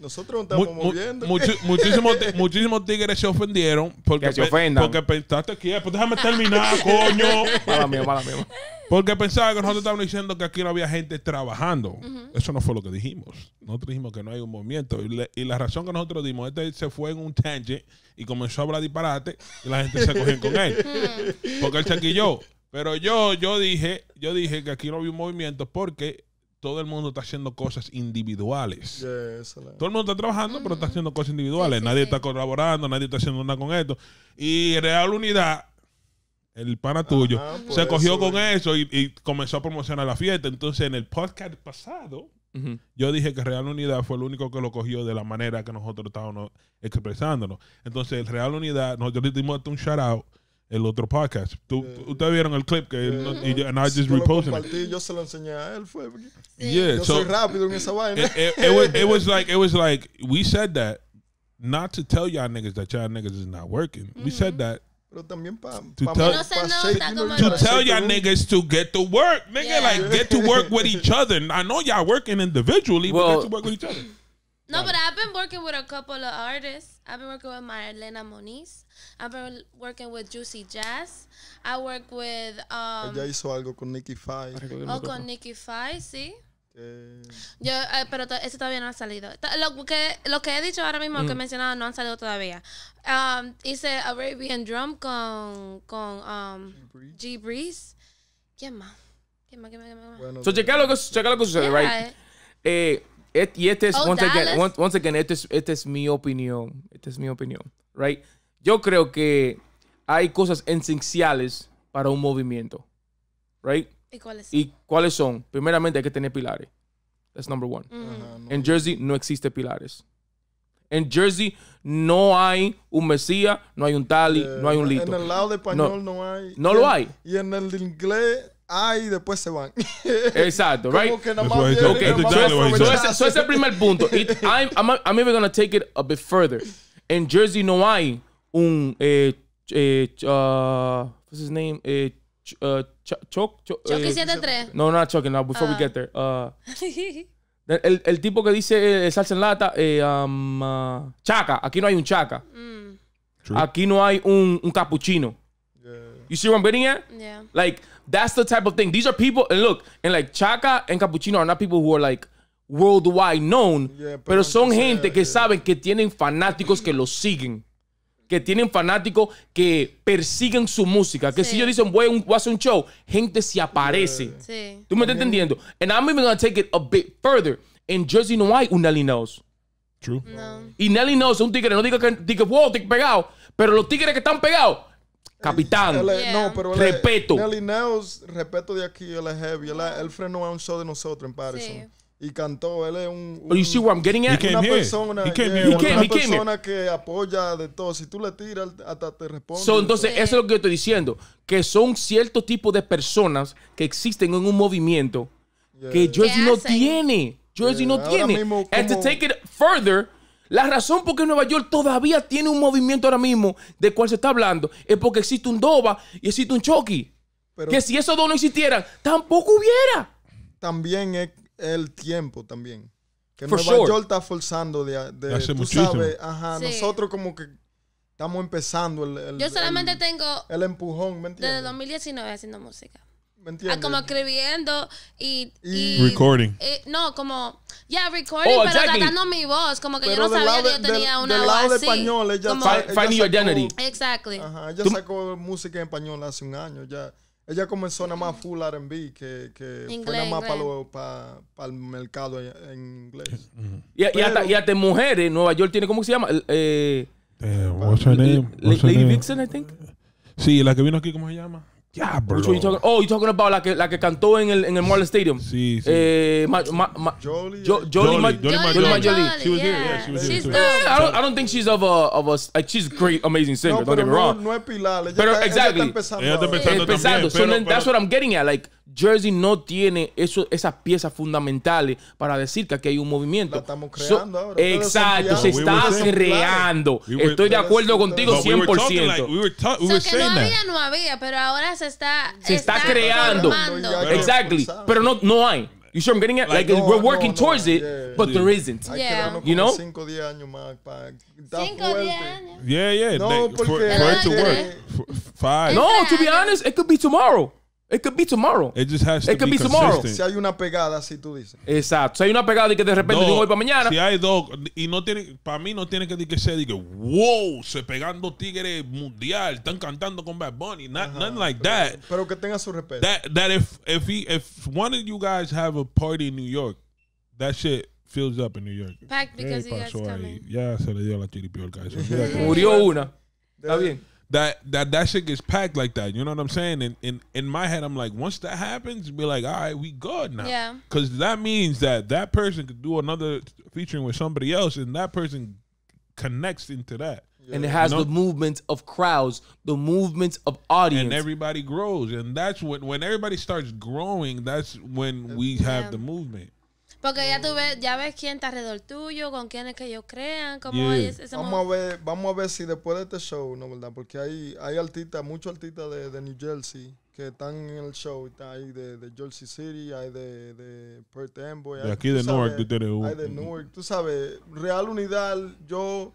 Nosotros no estamos moviendo. muchísimos, muchísimos tigres se ofendieron porque, porque pensaste que pues déjame terminar, coño. para mí para mí Porque pensaba que nosotros estábamos diciendo que aquí no había gente trabajando. Eso no fue lo que dijimos. Nosotros dijimos que no hay un movimiento. Y, la razón que nosotros dimos, este se fue en un tangent y comenzó a hablar disparate y la gente se cogió con él. porque él se quilló. Pero yo, yo dije, yo dije que aquí no había un movimiento porque todo el mundo está haciendo cosas individuales. todo el mundo está trabajando, pero está mm. haciendo cosas individuales. nadie está colaborando, nadie está haciendo nada con esto. Y Real Unidad, el pana tuyo, pues, se cogió con eso y, comenzó a promocionar la fiesta. Entonces, en el podcast pasado, yo dije que Real Unidad fue el único que lo cogió de la manera que nosotros estábamos expresándonos. Entonces, Real Unidad, nosotros le dimos un shout out el otro podcast. Eh, ¿Tú, Ustedes vieron el clip que eh, él, y, yo, and I just reposted it. Yo se lo enseñé a él, fue. Yeah, yo so, soy rápido en esa vaina. It, it, it, was, it was like it was like we said that not to tell y'all niggas that y'all niggas is not working. Mm -hmm. We said mm-hmm. that Pero también to, pa, tell, no to tell y'all niggas to get to work, nigga. Yeah. Like get to work with each other. I know y'all working individually, well, but get to work with each other. No, pero I've been working with a couple of artists. I've been working with Marlena Moniz. I've been working with Juicy Jazz. I work with. Um, Ella hizo algo con Nicky Five. Oh, con Nicky Five, sí. Yo, eh, pero eso todavía no ha salido. Lo que, lo que he dicho ahora mismo, lo que he mm. mencionado, no han salido todavía. Um, hice Arabian Drum con, con um, G Breeze. ¿Quién más? ¿Quién más? ¿Quién más? ¿Quién más? Bueno, so, checa lo que, checa lo sucede, yeah. right? Eh, eh y este es, oh, once, again, once, este este es, mi opinión. Esta es mi opinión, right? Yo creo que hay cosas esenciales para un movimiento, right? ¿Y cuáles son? Primeramente hay que tener pilares. That's number one. Mm. En Jersey no existe pilares. En Jersey no hay un Mesías, no hay un Tali, eh, no hay un Lito. En el lado de español no, hay. No lo hay. Y en el inglés Ay, después se van. Exacto, right? Como que nomás okay, so, so, ese, so ese es el primer punto. It, I'm, I'm, I'm, even going to take it a bit further. En Jersey no hay un... Eh, eh, uh, what's his name? Eh, ch uh, ch choc, choc, 73. Eh, no, no, no, before we ah. get there. Uh, el, el, tipo que dice eh, eh salsa en lata, eh, um, uh, chaca. Aquí no hay un chaca. Mm. Aquí no hay un, un capuchino. Yeah. You see what I'm getting at? Yeah. Like, That's the type of thing. These are people, and look, and like Chaka and Cappuccino are not people who are like worldwide known, pero, pero, son gente que eh, saben que tienen fanáticos que los siguen. Que tienen fanáticos que persiguen su música. Que si ellos dicen, voy, a hacer un show, gente se aparece. Sí. ¿Tú me estás entendiendo? And I'm even going to take it a bit further. En Jersey no hay un Nelly Knows. True. No. Y Nelly Knows es un tigre. No diga que, diga, wow, tigre pegado. Pero los tigres que están pegados Capitán. No, pero él respeto. Nelly respeto de aquí, él es heavy. Él, él frenó a un show de nosotros en París. Y cantó, él es un, you see what I'm getting at? Una persona, una persona que apoya de todo. Si tú le tiras, hasta te responde. entonces, eso es lo que yo estoy diciendo. Que son cierto tipo de personas que existen en un movimiento que Jersey no tiene. Jersey no tiene. Mismo, And to take it further, la razón por qué Nueva York todavía tiene un movimiento ahora mismo De cual se está hablando es porque existe un Doba y existe un Chucky. que si esos dos no existieran, tampoco hubiera. También es el tiempo también. Que Nueva York está forzando de, de sabes, ajá, nosotros como que estamos empezando el, el Yo solamente tengo el empujón, ¿me Desde 2019 haciendo música. ¿Me ah, como escribiendo y. y recording. Eh, no, como. Ya, recording, oh, pero tratando mi voz. Como que yo no sabía que yo tenía una voz así. De español, ella, como, your identity. Exactly. ella sacó música en español hace un año. Ya, ella comenzó nada más full RB, que, que fue nada más para, para, el mercado en, inglés. Uh-huh. y, y, hasta, y hasta mujeres, Nueva York tiene, ¿cómo se llama? Eh, eh, what's her name? Lady Vixen, I think. Sí, la que vino aquí, ¿cómo se llama? Yeah, bro. Which one you talking? Oh, you talking about la que la que cantó en el en el Marlon Stadium. Sí, sí. Eh, ma, ma, ma, Jolie, jo, Jolie, eh. Jolie, Ma, Jolie, Jolie, Jolie, Jolie. She was yeah. here. Yeah, she was she's here. Too. Yeah, I don't, I don't think she's of a of a like she's a great amazing singer. No, don't get me wrong. No, no es Pilar. Ella pero está, exactly. Ella está empezando. Ella está empezando. También, so pero, then, pero, that's what I'm getting at. Like Jersey no tiene eso, esas piezas fundamentales para decir que hay un movimiento. estamos creando Exacto, se está creando. Estoy de acuerdo contigo 100%. que no no había, pero ahora se está... Se está, creando. Exactly. Pero no, no hay. You sure I'm getting it? Like, we're working towards it, but there isn't. You know? años más Yeah, yeah. No, Five. No, to be honest, it could be tomorrow. It could be tomorrow. It just has to be, tomorrow. Si hay una pegada, si tú dices. Exacto. Si hay una pegada y que de repente yo hoy para mañana. Si hay dos, y no tiene, para mí no tiene que decir que se diga, wow, se pegando tigre mundial, están cantando con Bad Bunny, not, nothing like that. Pero que tenga su respeto. That if if he if one of you guys have a party in New York, that shit fills up in New York. Packed because he has come Ya se le dio la chiripiorca. a eso. Murió una. Está bien. that that that shit gets packed like that. You know what I'm saying? And in in my head, I'm like, once that happens, be like, all right, we good now. Yeah. Because that means that that person could do another featuring with somebody else, and that person connects into that. Yeah. And it has you know? the movement of crowds, the movement of audience, and everybody grows, and that's when when everybody starts growing. That's when we yeah. have the movement. Porque ya tú ves, ya ves quién está alrededor tuyo, con quién que ellos crean, cómo ese vamos a ver Vamos a ver si después de este show, ¿no verdad? Porque hay, hay artistas, muchos artistas de, New Jersey que están en el show. Están ahí de, Jersey City, hay de, de Perth Amboy. De aquí de Newark, tú Hay de Newark. Tú sabes, Real Unidad, yo,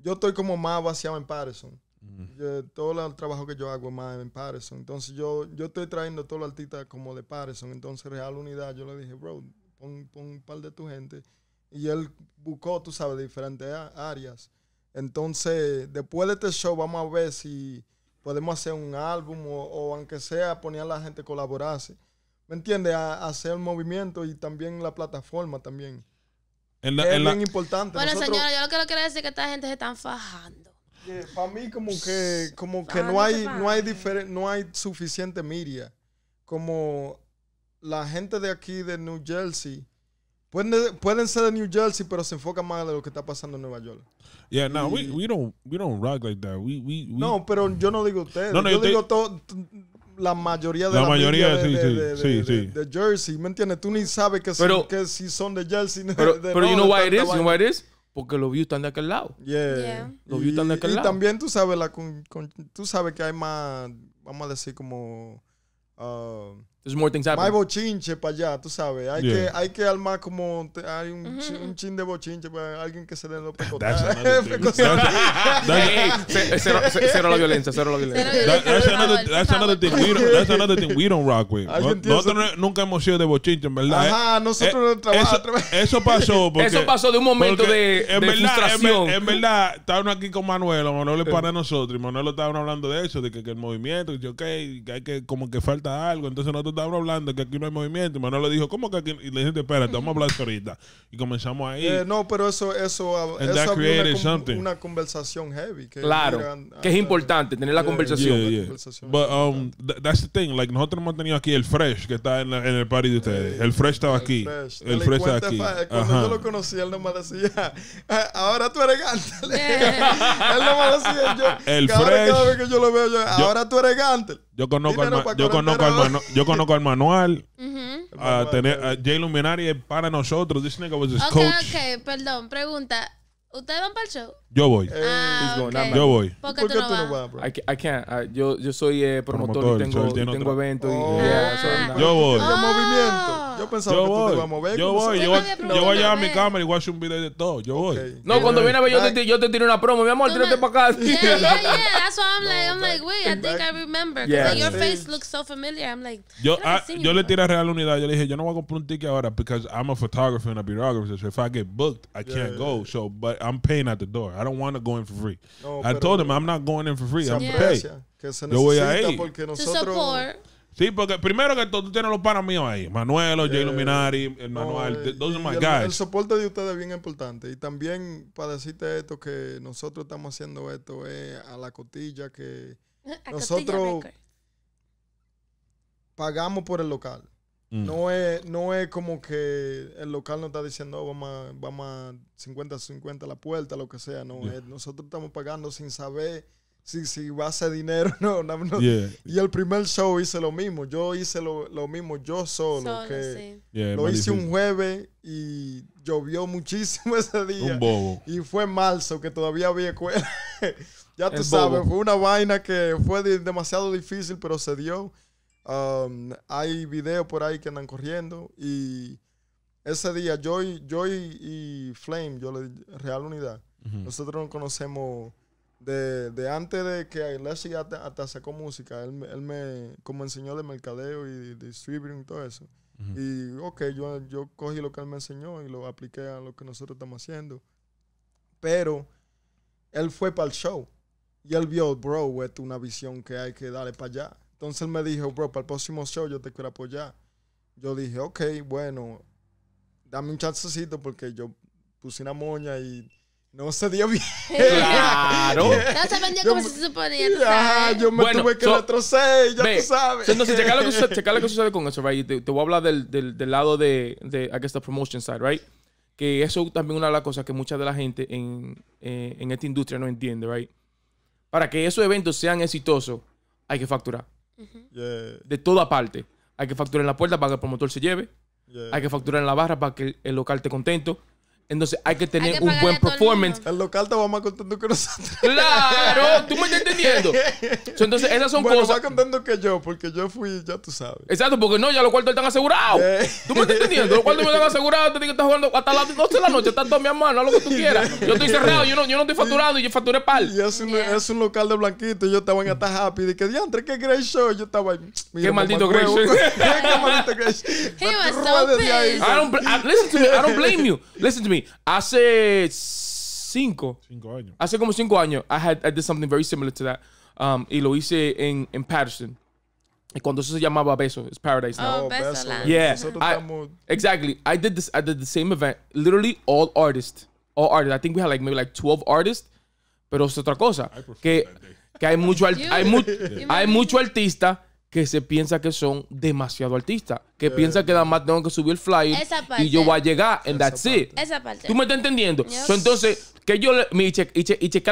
yo estoy como más vaciado en Patterson. Mm. Eh, todo el trabajo que yo hago es más en Patterson. Entonces yo, yo estoy trayendo todo todos los artistas como de Patterson. Entonces Real Unidad, yo le dije, bro, pon, un par de tu gente. Y él buscó, tú sabes, diferentes áreas. Entonces, después de este show, vamos a ver si podemos hacer un álbum o, aunque sea poner a la gente a colaborarse. ¿Me entiendes? hacer el movimiento y también la plataforma también. es bien importante. Bueno, señora, yo lo que le quiero decir es que esta gente se están fajando. para mí como que como que no hay no hay no hay suficiente media como la gente de aquí de New Jersey pueden, pueden ser de New Jersey, pero se enfoca más en lo que está pasando en Nueva York. Yeah, no, we, we don't we don't rock like that. We, we, No, pero yo no digo ustedes. yo, digo todo la mayoría de la, la mayoría de, Jersey, ¿me entiendes? Tú ni sabes que, pero, si son de Jersey. Pero, pero you know why it is, you know why it is? Porque los views están de aquel lado. Yeah. Los views están de aquel lado. Y también tú sabes la con, tú sabes que hay más, vamos a decir como uh, hay bochinche para allá, tú sabes. Hay, que, hay que armar como. Hay un, un chin de bochinche para pues, alguien que se dé los pecotados. Cero la violencia, cero la violencia. That, no another, that's another thing. We Nosotros nunca hemos sido de bochinche, en verdad. Ajá, eh. nosotros eh, no trabajamos. Eso pasó. eso pasó de un momento de, en verdad, frustración. estábamos aquí con Manuel Manuel es eh. para nosotros. Y Manuel estaban hablando de eso, de que, el movimiento, que, hay que, como que falta algo. Entonces nosotros estábamos hablando que aquí no hay movimiento. Y le dijo, ¿cómo que aquí? Y le dije, espérate, vamos a hablar ahorita. Y comenzamos ahí. Eh, no, pero eso, eso, ah, eso una, conversación heavy. Que claro, que ah, es importante tener la eh, conversación. pero um, that's the thing. Like, nosotros hemos tenido aquí el Fresh, que está en, en el party de ustedes. Eh, el Fresh estaba aquí. El Fresh estaba aquí. Cuando yo lo conocí, él no me decía, ah, ahora tú eres Gantel. él no me decía, yo, el cada, Fresh. Cada vez que yo lo veo, yo, ahora tú eres Gantel. Yo conozco, al, yo, conozco al manual, yo conozco al manual. A tener a para nosotros. This nigga was his okay, coach. Ok, perdón. Pregunta. ¿Ustedes van para el show? Yo voy. Eh, ah, okay. Yo voy. ¿Por qué tú no vas? bro? I, ca- I can't. yo, yo soy eh, promotor, Promotor, y tengo, y tengo eventos. y- Oh. yeah, ah. Yo voy. Ah, movimiento. Yo pensaba Yo que tú te ibas a voy. mover. Yo voy. Yo voy. Yo voy a llevar mi cámara y voy a hacer un video de todo. Yo voy. no, cuando viene a ver, yo te, yo te tiro una promo. Mi amor, Tú tírate me- para acá. Yeah, yeah, yeah. That's why I'm like, I'm like, wait, I think I remember. Because Yeah. like, your face looks so familiar. I'm like, Yo, I ah, yo le tiré a Real Unidad. Yo le dije, yo no voy a comprar un ticket ahora because I'm a photographer and a videographer. So if I get booked, I can't go. So, but I'm paying at the door. I don't want to go in for free. I told him I'm not going in for free. I'm Yo voy a ir. Sí, porque primero que todo, tú tienes los panas míos ahí. Manuelo, J. Jay eh, Luminari, Manuel. Eh, those my el, guys. El soporte de ustedes es bien importante. Y también, para decirte esto, que nosotros estamos haciendo esto eh, a la cotilla que nosotros pagamos por el local. Mm. No, es, no es como que el local nos está diciendo, oh, vamos, a, vamos 50-50 la puerta, lo que sea. No, nosotros estamos pagando sin saber si, va a ser dinero. No, no, Y el primer show hice lo mismo. Yo hice lo, mismo yo solo. que lo hice un jueves y llovió muchísimo ese día. Y fue marzo, que todavía había escuela. ya tú sabes, fue una vaina que fue demasiado difícil, pero se dio. Um, hay videos por ahí que andan corriendo y ese día yo y, y, Flame, yo le Real Unidad, nosotros nos conocemos de, antes de que Leslie hasta, hasta sacó música. Él, él, me como enseñó de mercadeo y de y todo eso. Y ok, yo, yo cogí lo que él me enseñó y lo apliqué a lo que nosotros estamos haciendo. Pero él fue para el show y él vio, bro, esto es una visión que hay que darle para allá. Entonces me dijo, bro, para el próximo show yo te quiero apoyar. Yo dije, ok, bueno, dame un chancecito porque yo puse una moña y no se dio bien. Claro. no se vendió como se suponía. yo me tuve que so, retroceder, ya tú sabes. Entonces, checa lo, que sucede, con eso, right? Te, voy a hablar del, del, lado de, de, I promotion side, right? Que eso también es una de las cosas que mucha de la gente en, eh, en esta industria no entiende, right? Para que esos eventos sean exitosos, hay que facturar. De toda parte. Hay que facturar en la puerta para que el promotor se lleve. Hay que facturar en la barra para que el, el local esté contento. Entonces hay que tener un buen performance. El, local te va más contento que nosotros. Claro, tú me estás entendiendo. Entonces esas son cosas bueno, cosas. Más contento que yo, porque yo fui, ya tú sabes. Exacto, porque no, ya los cuartos están asegurados. Eh. Tú me estás entendiendo, los cuartos me están asegurados, te digo que estás jugando hasta las 12 de la noche, estás todas mi mano, lo que tú quieras. Yo estoy cerrado, yo no, yo no estoy facturado y yo facturé pal. Y es un, es un local de blanquito y yo estaba en esta happy. que diantre, qué great show. Yo estaba ahí. Qué maldito great show. qué maldito great show. He was so I don't, listen to me, I don't blame you. Listen to me. me. Hace cinco. Cinco años. Hace como cinco años, I, had, I did something very similar to that. Um, y lo hice en, en Patterson. Cuando eso se llamaba Beso, it's Paradise now. Oh, oh Beso Yeah. I, exactly. I did this. I did the same event. Literally all artists. All artists. I think we had like maybe like 12 artists. Pero es otra cosa. Que, que hay mucho, hay, mu hay mucho artista que se piensa que son demasiado artistas. Que eh. piensa que nada más tengo que subir el flyer y yo voy a llegar en that's it. ¿Tú me estás entendiendo? entonces, que yo mi y, che,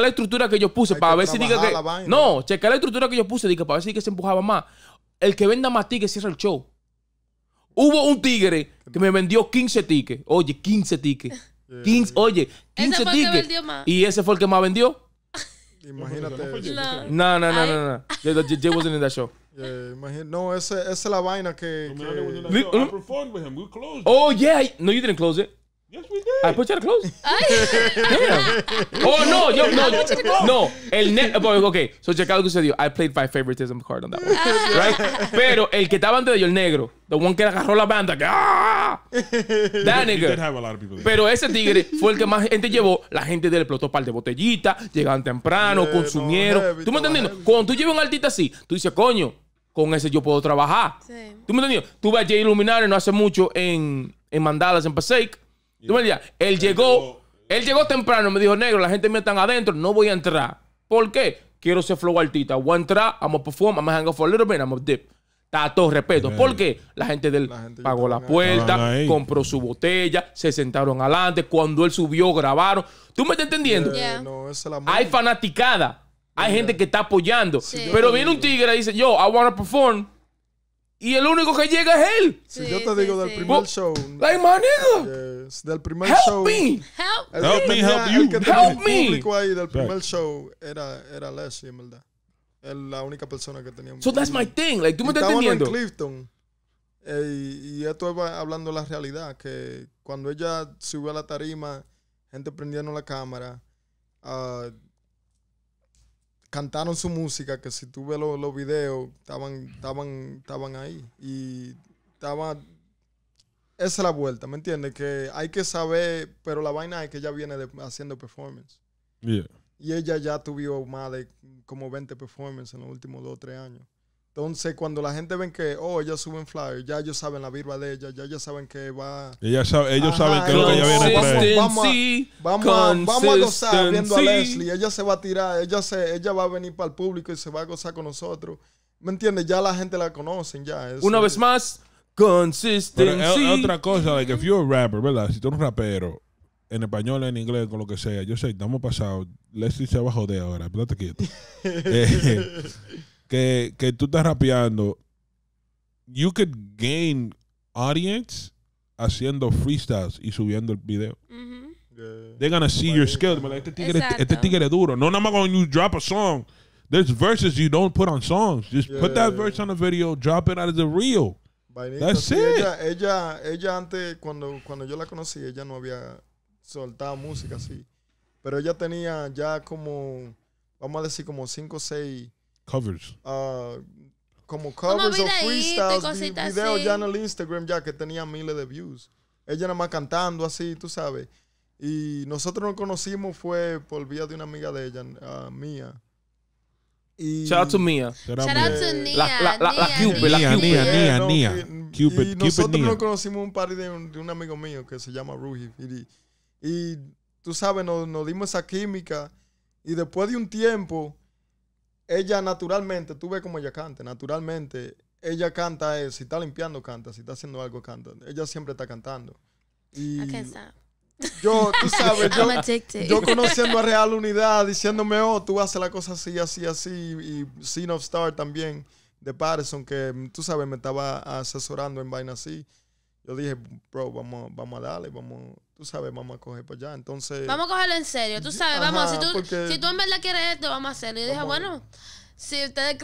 la estructura que yo puse para ver si diga que. No, checar la estructura que yo puse diga, para ver si que se empujaba más. El que venda más tickets cierra el show. Hubo un tigre que me vendió 15 tickets. Oye, 15 tickets. 15, eh. Oye, 15 tickets. Y ese fue el que más vendió. Imagínate. No, no, no, no. no. Jay in show. Eh, no, esa, es la vaina que. No, Oh yeah. No, you didn't close it. Yes, we did. I put you to close. oh no, yo, no, no. El negro... Oh, okay. So check out lo que sucedió. I played my favoritism card on that one, ah. right? Pero el que estaba antes de yo, el negro, the one que agarró la banda, que ah, that nigga. Pero ese tigre fue el que más gente llevó. La gente del explotó par de botellita, llegaban temprano, consumieron. ¿Tú me entendiendo? Cuando tú llevas un artista así, tú dices, coño con ese yo puedo trabajar. ¿Tú me entendías? Tuve a Jay y no hace mucho en, en Mandalas, en Passaic. ¿Tú me entiendes? Él, llegó, él llegó temprano, me dijo, negro, la gente me está adentro, no voy a entrar. ¿Por qué? Quiero ser flow artista. Voy a entrar, I'm a perform, I'm a for a little bit, a dip. Está todo respeto. ¿Por qué? La gente del pagó la puerta, compró su botella, se sentaron adelante. Cuando él subió, grabaron. ¿Tú me estás entendiendo? Hay fanaticada hay gente que está apoyando. Pero viene un tigre y dice, yo, I want to perform. Y el único que llega es él. Si sí, yo te digo del primer show. Like, my nigga. del primer show. Help, me. help me, help help me. El público ahí del primer show era, era Leslie, en verdad. Es la única persona que tenía un So that's my thing. Like, tú me estás entendiendo. en Clifton. y, y esto va hablando de la realidad. Que cuando ella subió a la tarima, gente prendiendo la cámara. Uh, cantaron su música, que si tú ves los, videos, estaban, estaban, estaban ahí. Y estaba Esa es la vuelta, ¿me entiendes? Que hay que saber, pero la vaina es que ella viene haciendo performance. Y ella ya tuvo más de como 20 performances en los últimos 2 o 3 años. Entonces, cuando la gente ven que, oh, sube suben flyer, ya ellos saben la virba de ella, ya ya saben que va. ellos saben que lo que ella viene a traer. Vamos, a, gozar viendo a Leslie. Ella se va a tirar, ella, se, ella va a venir para el público y se va a gozar con nosotros. ¿Me entiendes? Ya la gente la conocen, ya. Una vez más, consistencia. Es eh, otra cosa, like, if you're a rapper, ¿verdad? Si tú eres un rapero, en español, en inglés, con lo que sea, yo sé, estamos pasados. Leslie se va a joder ahora, espérate quieto. Eh, que, que tú estás rapeando, you could gain audience haciendo freestyles y subiendo el video. They're gonna see your skills. este tigre, es este duro. No, no más cuando you drop a song. There's verses you don't put on songs. Just put that verse on a video, drop it out of the reel. That's it. Ella, ella, ella antes, cuando, cuando yo la conocí, ella no había soltado música así. Pero ella tenía ya como, vamos a decir, como cinco o seis Covers. Ah, como covers o freestyles, videos ya en el Instagram ya que tenía miles de views. Ella nada más cantando así, tú sabes. Y nosotros nos conocimos fue por vía de una amiga de ella, ah, mía. Y Shout out to Mia. La, la, la, nosotros nos conocimos un par de un, amigo mío que se llama Ruhi. Y, tú sabes, nos dimos esa química. Y después de un tiempo, ella naturalmente, tú ves cómo ella canta, naturalmente, ella canta, si está limpiando, canta, si está haciendo algo, canta. Ella siempre está cantando. Y Yo, tú sabes, yo, conociendo a Real Unidad, diciéndome, oh, tú haces la cosa así, así, así, y Scene of Star también, de Patterson, que tú sabes, me estaba asesorando en vaina así. Yo dije, bro, vamos, vamos a darle, vamos, tú sabes, vamos a coger para allá, entonces... Vamos a cogerlo en serio, tú sabes, vamos, si tú, si tú en verdad quieres esto, vamos a hacerlo. Y dije, bueno, si ustedes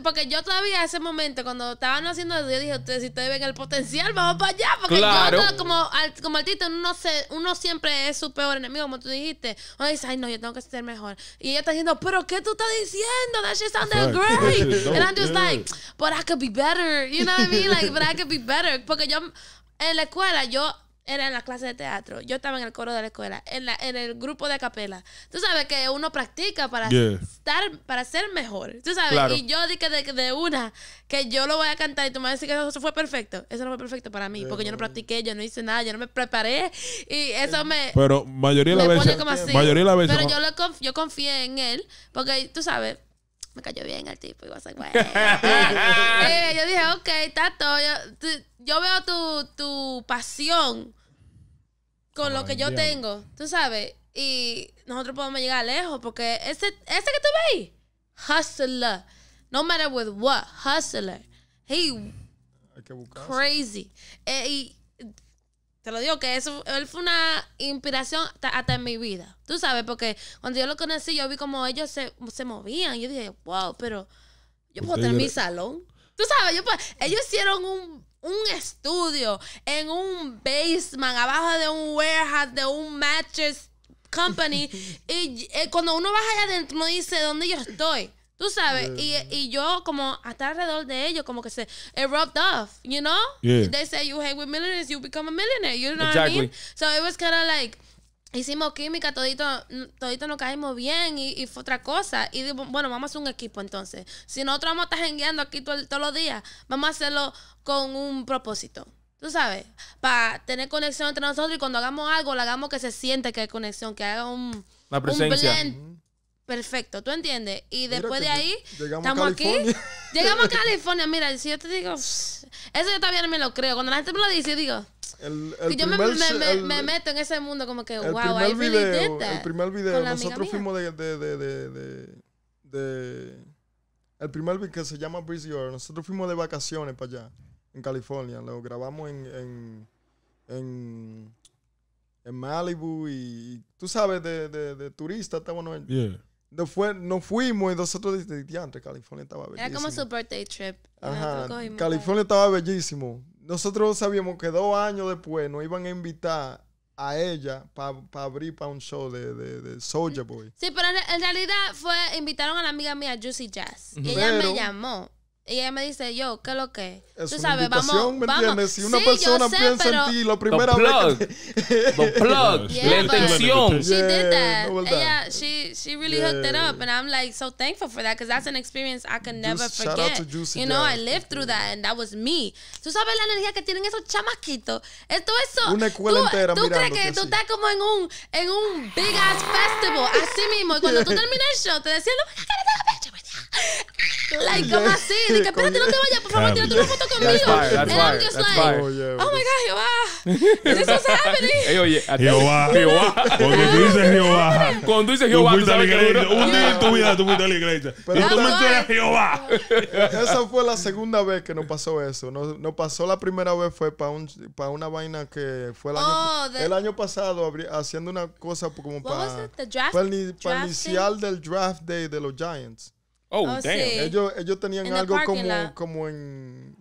porque yo todavía ese momento, cuando estaban haciendo eso, yo dije, ustedes, si ustedes ven el potencial, vamos para allá, porque yo como, como artista, uno, se, uno siempre es su peor enemigo, como tú dijiste. Uno dice, ay, no, yo tengo que ser mejor. Y ella está diciendo, pero ¿qué tú estás diciendo? That shit sounded great. And I'm just like, but I could be better, you know what I mean? Like, but I could be better. Porque yo, en la escuela, yo era en la clase de teatro, yo estaba en el coro de la escuela, en, la, en el grupo de capela. Tú sabes que uno practica para estar, para ser mejor. Tú sabes, y yo dije de, una que yo lo voy a cantar y tú me vas a decir que eso fue perfecto. Eso no fue perfecto para mí, porque yo no practiqué, yo no hice nada, yo no me preparé y eso me. Pero mayoría de las Pero yo, lo yo confié en él, porque tú sabes, me cayó bien el tipo. Y yo, bueno, eh, yo dije, ok, está todo. Yo, yo, veo tu, tu pasión con lo que yo tengo, tú sabes. Y nosotros podemos llegar lejos porque ese, ese que tú veis, hustler. No matter with what, hustler. He Hay que crazy. Eh, y te lo digo que eso, él fue una inspiración hasta en mi vida. Tú sabes, porque cuando yo lo conocí, yo vi como ellos se, se movían. Yo dije, wow, pero yo puedo tener mi salón. Tú sabes, yo ellos hicieron un, un estudio en un basement, abajo de un warehouse, de un mattress company. y eh, cuando uno baja allá adentro, uno dice, ¿dónde yo estoy? Tú sabes, y, yo como hasta alrededor de ellos como que se it rubbed off, you know? They say you hang with millionaires, you become a millionaire, you know what I mean? So it was kind of like hicimos química, todito, todito nos caímos bien y, fue otra cosa. Y bueno, vamos a hacer un equipo entonces. Si nosotros vamos a estar jengueando aquí todos los días, vamos a hacerlo con un propósito. Tú sabes, para tener conexión entre nosotros y cuando hagamos algo, lo hagamos que se siente que hay conexión, que haga un, una presencia. Perfecto, ¿tú entiendes? Y después de ahí, estamos aquí. Llegamos a California. Mira, si yo te digo, eso yo todavía no me lo creo. Cuando la gente me lo dice, yo digo, el, yo me, meto en ese mundo como que, wow, ahí really El primer video, nosotros fuimos de, de, el primer video que se llama Breezy nosotros fuimos de vacaciones para allá, en California. Lo grabamos en, en, en, Malibu y, tú sabes, de, de, turista estábamos bueno, no, fue, nos fuimos y nosotros dijimos, California estaba bellísimo. Era como su birthday trip. California estaba bellísimo. Nosotros sabíamos que dos años después nos iban a invitar a ella para abrir para un show de, de, de Soulja Boy. Sí, pero en realidad fue, invitaron a la amiga mía, Juicy Jazz. Y ella me llamó y ella me dice, yo, ¿qué es lo que? Es Tú una sabes, vamos, ¿me vamos. Si una sí, persona sé, piensa pero... en ti, la primera the plug. vez. Que... the plug. Yeah, la intención. She did that. Yeah, ella, she, she really yeah. hooked it up. And I'm like so thankful for that because that's an experience I can never Juice, forget. you know, guy. I lived through that and that was me. Tú sabes la energía que tienen esos chamaquitos. Esto es Una escuela tú, entera. Tú crees que tú estás como en un, en un big ass festival, así mismo. Y cuando tú terminas el show, te decían, no, Like, ¿cómo así? Dice, espérate, no te vayas, por favor, tira una foto conmigo. And I'm just like, oh, my God, Jehová. This is happening. Jehová. Jehová. Porque tú dices Jehová. Cuando tú dices Jehová, tú, sabes que iglesia. Un día en tu vida tú fuiste a la iglesia. Pero y tú me Jehová. Esa fue la segunda vez que nos pasó eso. Nos, nos pasó la primera vez fue para un, pa una vaina que fue el año, oh, el año pasado haciendo una cosa como para, para, el inicial del draft day de los Giants. Oh, oh, damn. Ellos, ellos tenían algo como, como en.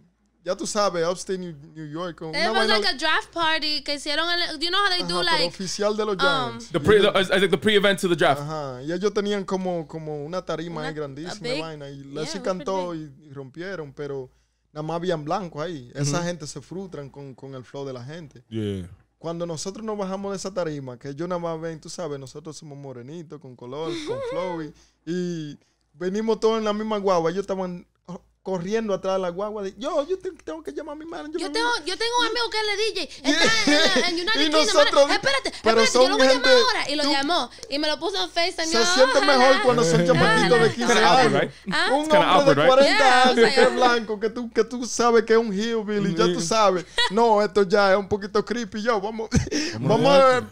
Ya tú sabes, upstate New, York York. It una was like a draft party que hicieron. El, you know how they do like. Oficial de los um, Giants. Um, the pre, I the, the pre-event to the draft. Ajá. Y ellos tenían como, como una tarima grandísima, vaina. Y les yeah, cantó y, rompieron, pero nada más habían blanco ahí. Esa gente se frustran con, con el flow de la gente. Yeah cuando nosotros nos bajamos de esa tarima, que yo nada más ven, tú sabes, nosotros somos morenitos, con color, con flow, y Venimos todos en la misma guagua. Ellos estaban oh, corriendo atrás de la guagua. yo, yo tengo que llamar a mi madre. Yo, tengo, yo tengo un amigo que es DJ. Está en, en, en United y espérate, pero yo lo voy a llamar ahora. Y lo llamó. Y me lo puso en FaceTime. Se, siente mejor cuando son chamaquitos de 15 años. Un hombre de 40 años que es oh. blanco, que tú, sabes que es un hillbilly, ya tú mm. sabes. No, esto ya es un poquito creepy. Yo, vamos, vamos a ver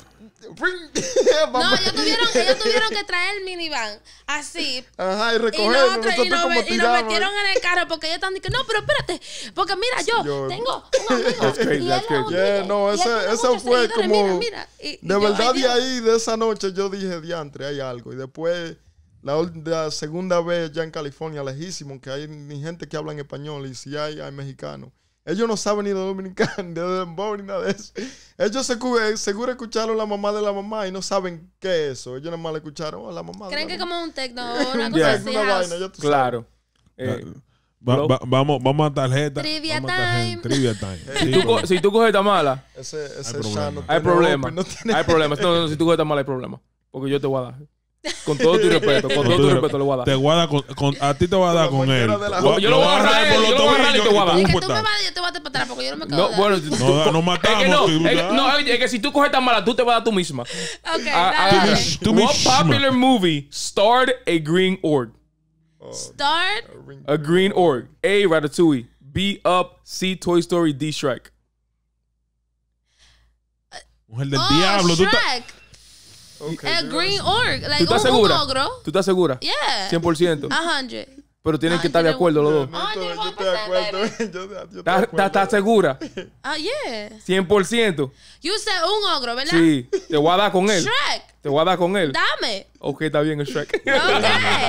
no, ellos tuvieron, que traer el minivan así. Ajá, y recogerlo. Y, nos, metieron en el carro porque ellos están diciendo, no, pero espérate, porque mira, yo, tengo un amigo. no, ese, fue como. de verdad, y de ahí, de esa noche, yo dije, diantre, hay algo. Y después, la, segunda vez ya en California, lejísimo, que hay gente que habla en español y si hay, hay mexicanos. Ellos no saben ni de ni de dembow, ni nada de eso. Ellos eh, seguro escucharon la mamá de la mamá y no saben qué es eso. Ellos más le escucharon a oh, la mamá. ¿Creen que es como un techno una cosa así? claro. Eh, vamos, vamos a tarjeta. Trivia time. trivia time. si, tú, coges esta mala, hay problema. hay problema. si tú coges esta mala, hay problema. Porque yo te voy a dar. Con todo tu respeto, con, todo tu respeto lo voy a dar. Te voy a, dar con, a ti te voy a dar con él. Yo, lo voy a agarrar por los tobillos. Yo te voy a dar. Es que tú me vas yo te voy a dar porque yo no me acabo no, de bueno, no, Es que no, es, que, si tú coges tan mala, tú te vas a dar tú misma. Ok, ah, ah, popular movie starred a green org? starred? A green org. A, Ratatouille. B, Up. C, Toy Story. D, Shrek. el del oh, diablo. Shrek. Okay, a green org, like ¿Tú estás un, segura? ogro. ¿Tú estás segura? Yeah. 100%. 100. Pero tienen que estar de acuerdo los dos. Yo estoy de acuerdo. ¿Estás segura? Ah, yeah. 100%. You said un ogro, ¿verdad? Sí. Te voy a dar con él. Te voy a dar con él. Dame. Ok, está bien el Shrek.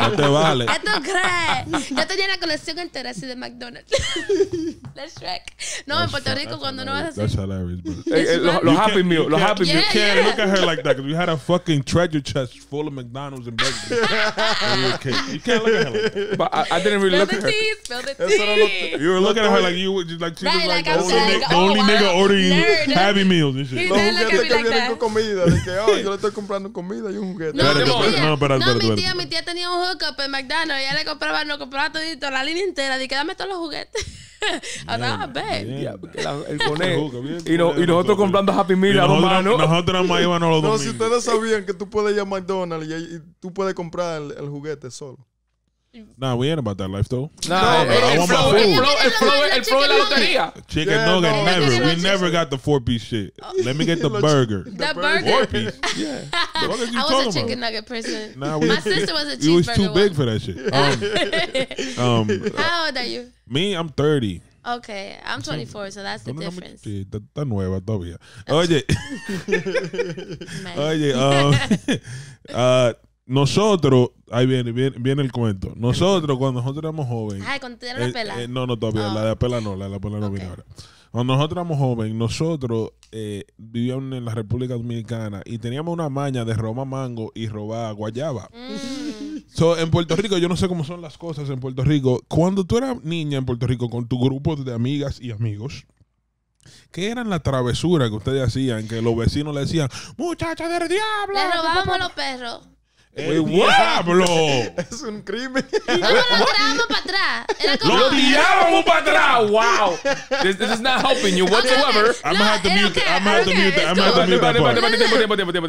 No, te vale. ¿Qué tú crees? Yo tenía la colección entera así de McDonald's. de Shrek. No, en Puerto Rico cuando no vas That's hilarious, bro. Eh, eh, los Happy Meal, los Happy Meal. You can't look at her like that because you had a fucking treasure chest full of McDonald's and burgers. you can't look at her like that. But I, didn't really look at her. spill the That's what the tea. You were looking at her like you were just like she was like the oh, only, nigga, ordering Happy Meals and shit. He's Look at me like that. comida. que, oh, yo le estoy comprando comida y un juguete. No, mi tía, mi, tía tenía un hookup en McDonald's. y Ella le compraba, no compraba todito, la línea entera. Dije, dame todos los juguetes. Ahora ah, ver. El Y, nosotros comprando Happy Meal a nosotros, ¿no? nosotros nada más íbamos los dos. No, si ustedes sabían que tú puedes ir a McDonald's y, tú puedes comprar el juguete solo. Nah, we ain't about that life though. Nah, no, man, I want my food. And flow, el flow, la lotería. Chicken yeah, nugget, no, never. We never got the four piece shit. Let me get the burger. The burger. Four piece. yeah. I was a chicken about? nugget person. Nah, we, my sister was a cheeseburger. It was too one. big for that shit. Um, um, How old are you? Me, I'm 30. Okay, I'm 24, so that's the no, difference. Sí, está nueva todavía. Oye, oye, um, uh, Nosotros, ahí viene, viene, el cuento. Nosotros, cuando nosotros éramos jóvenes. Ay, cuando la eh, pela. Eh, no, no, todavía. La de la pela no, la de la pela no ahora. Cuando nosotros éramos jóvenes, nosotros eh, vivíamos en la República Dominicana y teníamos una maña de robar mango y robar guayaba. Mm. en Puerto Rico, yo no sé cómo son las cosas en Puerto Rico. Cuando tú eras niña en Puerto Rico con tu grupo de amigas y amigos, ¿Qué eran la travesura que ustedes hacían? Que los vecinos le decían, muchacha del diablo. Le robábamos los perros. Es un crimen. No lo tiramos para atrás. ¡Lo tirábamos para atrás! ¡Wow! This, is not helping you whatsoever. I'm gonna have to mute I'm gonna have to mute that. have to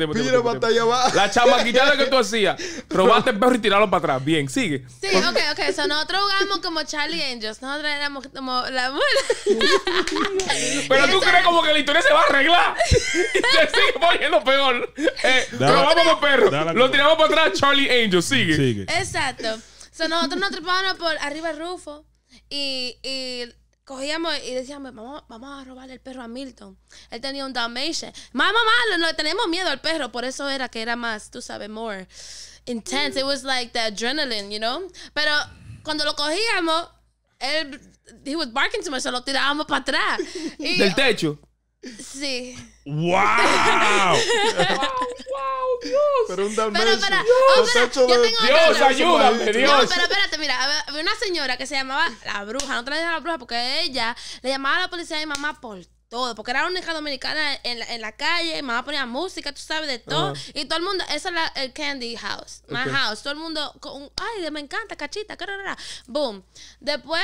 mute La chamaquitada que tú hacías. Robaste el perro y tirarlo para atrás. Bien, sigue. Sí, ok, ok. So nosotros jugamos como Charlie Angels. Nosotros éramos como la mujer Pero tú crees como que la historia se va a arreglar. Y se sigue poniendo peor. Eh, robamos los perros. Lo tiramos para atrás Charlie Angel, sigue. Exacto. So, nosotros nos trepábamos por arriba Rufo y, y cogíamos y decíamos, vamos, vamos a robarle el perro a Milton. Él tenía un Dalmatian. Mamá, mamá, no, tenemos miedo al perro, por eso era que era más, tú sabes, more intense. It was like the adrenaline, you know? Pero cuando lo cogíamos, él, he was barking to me, se lo tirábamos para atrás. ¿Del techo? Sí. ¡Wow! ¡Wow! ¡Wow! ¡Dios! Pero un espera. Pero, Dios, Dios, ayúdame, Dios. No, pero espérate, mira, había una señora que se llamaba la bruja. No te la dije la bruja porque ella le llamaba a la policía a mi mamá por todo, porque era la única dominicana en la, calle la calle, mamá ponía música, tú sabes, de todo. Y todo el mundo, esa es la, el Candy House, my house. Todo el mundo, con, ay, me encanta, cachita, rara! Boom. Después,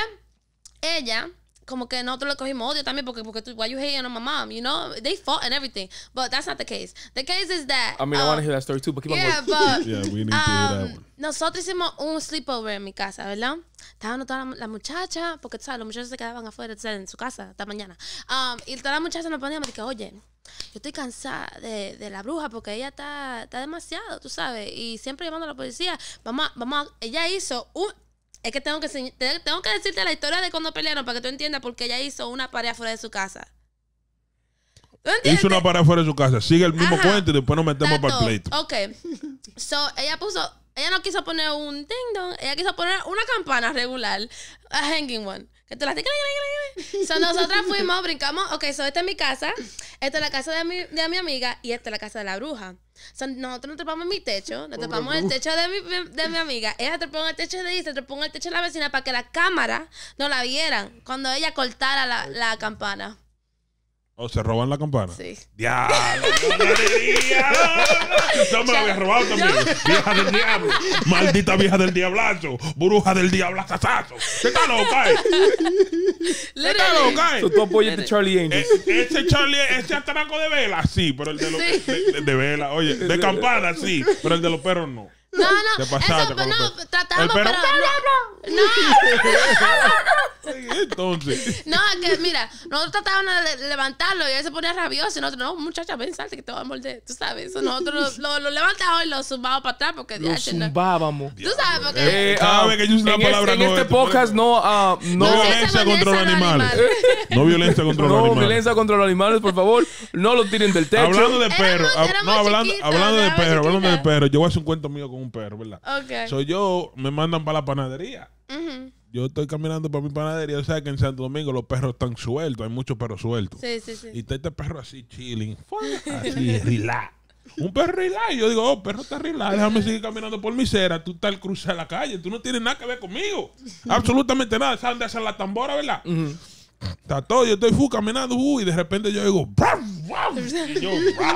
ella como que nosotros le cogimos odio también porque porque tú, why you hating on my mom, you know? They fought and everything, but that's not the case. The case is that I mean, I want to um, hear that story too, but keep on going. But, yeah, we need to hear that um, one. Nosotros hicimos un sleepover en mi casa, ¿verdad? Estaban todas las la muchachas, porque tú sabes, los muchachos se quedaban afuera, en su casa hasta mañana. Um, y todas las muchachas nos ponían, me dije, oye, yo estoy cansada de, la bruja porque ella está, demasiado, tú sabes, y siempre llamando a la policía. Vamos, vamos, ella hizo un es que tengo que, tengo que decirte la historia de cuando pelearon para que tú entiendas qué ella hizo una pared fuera de su casa. Hizo una pareja fuera de su casa. Sigue el mismo cuento y después nos metemos para el pleito. Ok. So, ella puso... Ella no quiso poner un ding dong. Ella quiso poner una campana regular. A hanging one. Que nosotras fuimos, brincamos. Ok, so, esta es mi casa. Esta es la casa de mi, amiga. Y esta es la casa de la bruja. nosotros nos trepamos en mi techo. Nos trepamos en el techo de mi, amiga. Ella trepó en el techo de se Trepó en el techo de la vecina para que la cámara no la vieran cuando ella cortara la, la campana. ¿O oh, se roban la campana? Sí. ¡Diablo! Yo me la había robado también! ¡Vieja del diablo! ¡Maldita vieja del diablazo! ¡Bruja del diablazazazo! ¿Qué ¡Está loca es? Eh? ¿Qué está loca eh? es? Tú apoyaste Charlie e-, Angel. Ese Charlie, ese atraco de vela, sí, pero el de, los, de vela, oye, de campana, sí, pero el de los perros no. No, no. eso, no, tratamos, pero. No, no, no, no. Entonces. No, que mira, nosotros tratábamos de levantarlo y él se ponía rabioso. Y nosotros, no, muchacha, ven, salte que te voy a morder. Tú sabes, nosotros lo, lo, levantábamos y lo zumbábamos para atrás porque. Lo Tú sabes, porque. Eh, eh ah, que yo palabra este, En este podcast no. Ah, no, violencia contra los animales. no violencia contra los animales. No violencia contra los animales, por favor. No lo tiren del techo. Hablando de perro. No, hablando de perro. Hablando de perro. Yo voy a hacer un cuento mío con un perro, ¿verdad? Ok. Soy yo, me mandan para la panadería. Yo estoy caminando para mi panadería. O sea que en Santo Domingo los perros están sueltos. Hay muchos perros sueltos. Sí, sí, sí. Y está este perro así chilling. Así, rilá. Un perro relax. Yo digo, oh, perro está rilá. Déjame seguir caminando por cera. Tú estás al cruzar la calle. Tú no tienes nada que ver conmigo. Absolutamente nada. ¿Sabes de hacer la tambora, verdad? Está todo. Yo estoy fu caminando. Uh, y de repente yo digo, ¡bram! yo, Nah,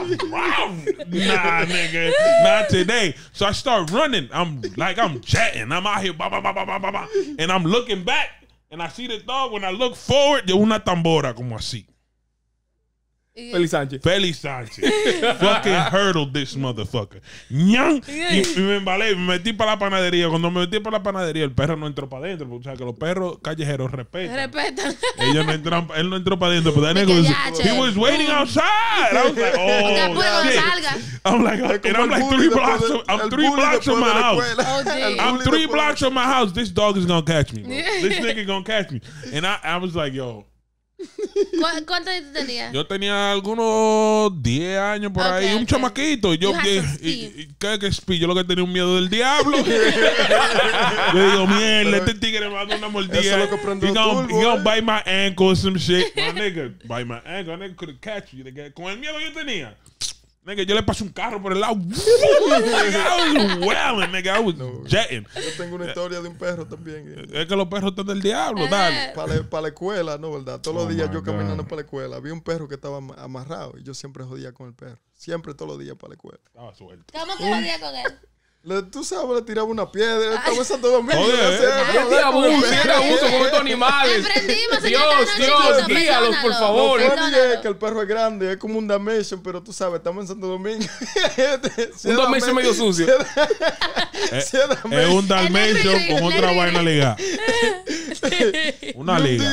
nigga, not today. So I start running. I'm like, I'm chatting. I'm out here, bah, bah, bah, bah, bah, bah, bah. and I'm looking back, and I see the dog. When I look forward, de una tambora como así. Félix Sánchez. Félix Sánchez. Fucking hurdled this motherfucker. ¡Ñan! Y, y me embalé, me metí para la panadería. Cuando me metí para la panadería, el perro no entró para adentro. Porque, o sea, que los perros callejeros respetan. Respetan. Ellos no entran, él no entró para adentro. Pero pues, that nigga he was waiting outside. I was like, oh, salga. I'm like, and I'm like three blocks, of, I'm three blocks from my house. Oh, I'm three blocks from my house. This dog is gonna catch me. This nigga gonna catch me. And I, I was like, yo. ¿Cuántos ¿Cuánto tenía? tenías? Yo tenía algunos 10 años por ahí, un chamaquito. Y yo, yo lo que tenía un miedo del diablo. yo digo, mierda, este tigre me va a dar una mordida. Eso lo que eh. gonna eh". bite my ankle or some shit. My nigga, bite my ankle. My nigga could catch you. Con el miedo que yo tenía yo le pasé un carro por el lado. jetting. Yo tengo una eh, historia de un perro también. Eh. Es que los perros están del diablo, dale. Para la, escuela, no, ¿verdad? Todos los oh días yo caminando para la escuela, vi un perro que estaba amarrado y yo siempre jodía con el perro. Siempre, todos los días para la escuela. Estaba suelto. ¿Cómo que jodía con él? tú sabes, le tiraba una piedra, Estamos en Santo Domingo. Joder, ¿eh? abuso, abuso con estos animales. Dios, Dios, guíalos, por favor. No que el perro es grande, es como un Dalmatian, pero tú sabes, estamos en Santo Domingo. un Dalmatian medio sucio. Eh, es, un Dalmatian con otra vaina ligada. una liga.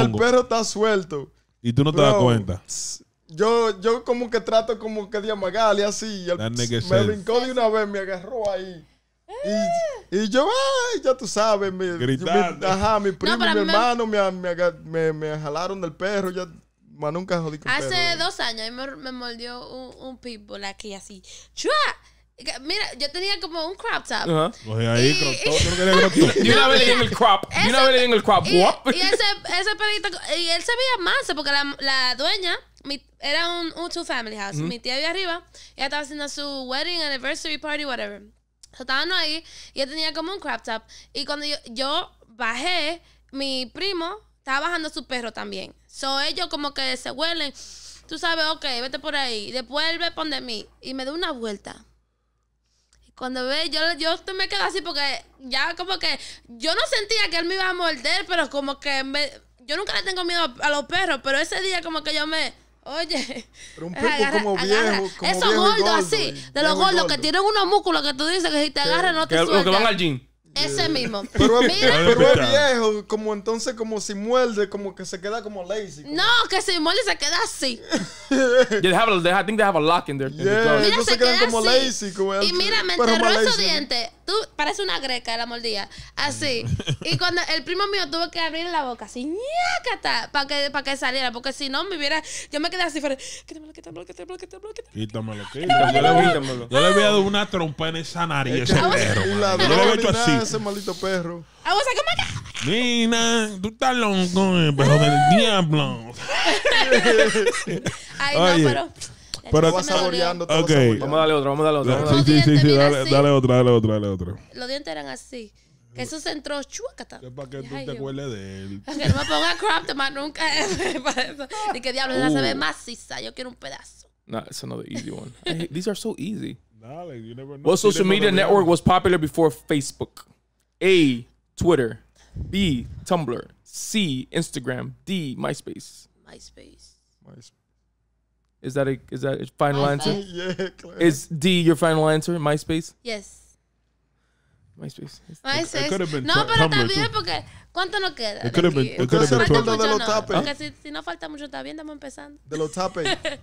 el perro está suelto. Y tú no te das cuenta yo, yo como que trato como que de amagarle así. me brincó de una vez, me agarró ahí. Y, y yo, ay, ya tú sabes, mi, Gritando. ajá, mi primo y mi hermano me... Me, me, jalaron del perro, ya más nunca jodí con Hace perro. dos años me, mordió un, un pitbull aquí así. ¡Chua! Mira, yo tenía como un crop top. Ajá. Cogí ahí, crop top. Y una vez le en el crop. Y una vez le en el crop. Y, y ese, ese perrito, y él se veía más, porque la, la dueña era un, two family house. Mi tía había arriba, ella estaba haciendo su wedding, anniversary party, whatever. So, estaban ahí y ella tenía como un crop top. Y cuando yo, bajé, mi primo estaba bajando su perro también. So ellos como que se huelen. Tú sabes, ok, vete por ahí. Después ve, pon de mí. Y me da una vuelta. cuando ve, yo, yo me quedo así porque ya como que yo no sentía que él me iba a morder, pero como que yo nunca le tengo miedo a los perros, pero ese día como que yo me Oye. Pero un eh, agarra, como viejo. Como Esos gordos gordo, así, de los gordos que tienen unos músculos que tú dices que si te agarran no te sueltan. Los que van al gym. Ese mismo. Pero, es, pero viejo, como entonces, como si muerde, como que se queda como lazy. No, que si muerde se queda así. they have I think they have a lock in their, yeah, Mira, se, quedan como así. lazy. Como y mira, me enterró esos dientes tú parece una greca la mordía. Así. Mm. y cuando el primo mío tuvo que abrir la boca así, ñaca, para que, para que saliera. Porque si no me hubiera, yo me quedé así fuera. Quítamelo, quítamelo, quítamelo, quítamelo, quítamelo. Quítamelo, quítamelo. Yo le, Yo le había dado una trompa en esa nariz ese perro. yo lo he hecho así. Ese maldito perro. Ah, a vos, Nina, tú estás loco, el eh, perro del diablo. Ay, no, pero. Pero está saboreando. todo. Vamos a darle otro. vamos a darle otro. sí, sí, sí, sí, dale, dale, otra, dale otra, dale otra. Los dientes eran así. Que eso se entró chuacata. Es para que tú te acuerdes de él. Que no me ponga crap, te más nunca. Y que diablo, esa se ve uh. maciza. Yo quiero un pedazo. No, nah, it's another easy one. these are so easy. Nah, you never know. What social media network was popular before Facebook? A. Twitter. B. Tumblr. C. Instagram. D. MySpace. MySpace. MySpace. Is that a is that a final answer? yeah, Claire. Is D your final answer? MySpace. Yes. MySpace. MySpace. It could have been No, pero Tumblr también too. porque ¿cuánto nos queda? It could have been- it could have been Tumblr. De los tapes. Porque si, si no falta mucho está bien, estamos empezando. De los tapes.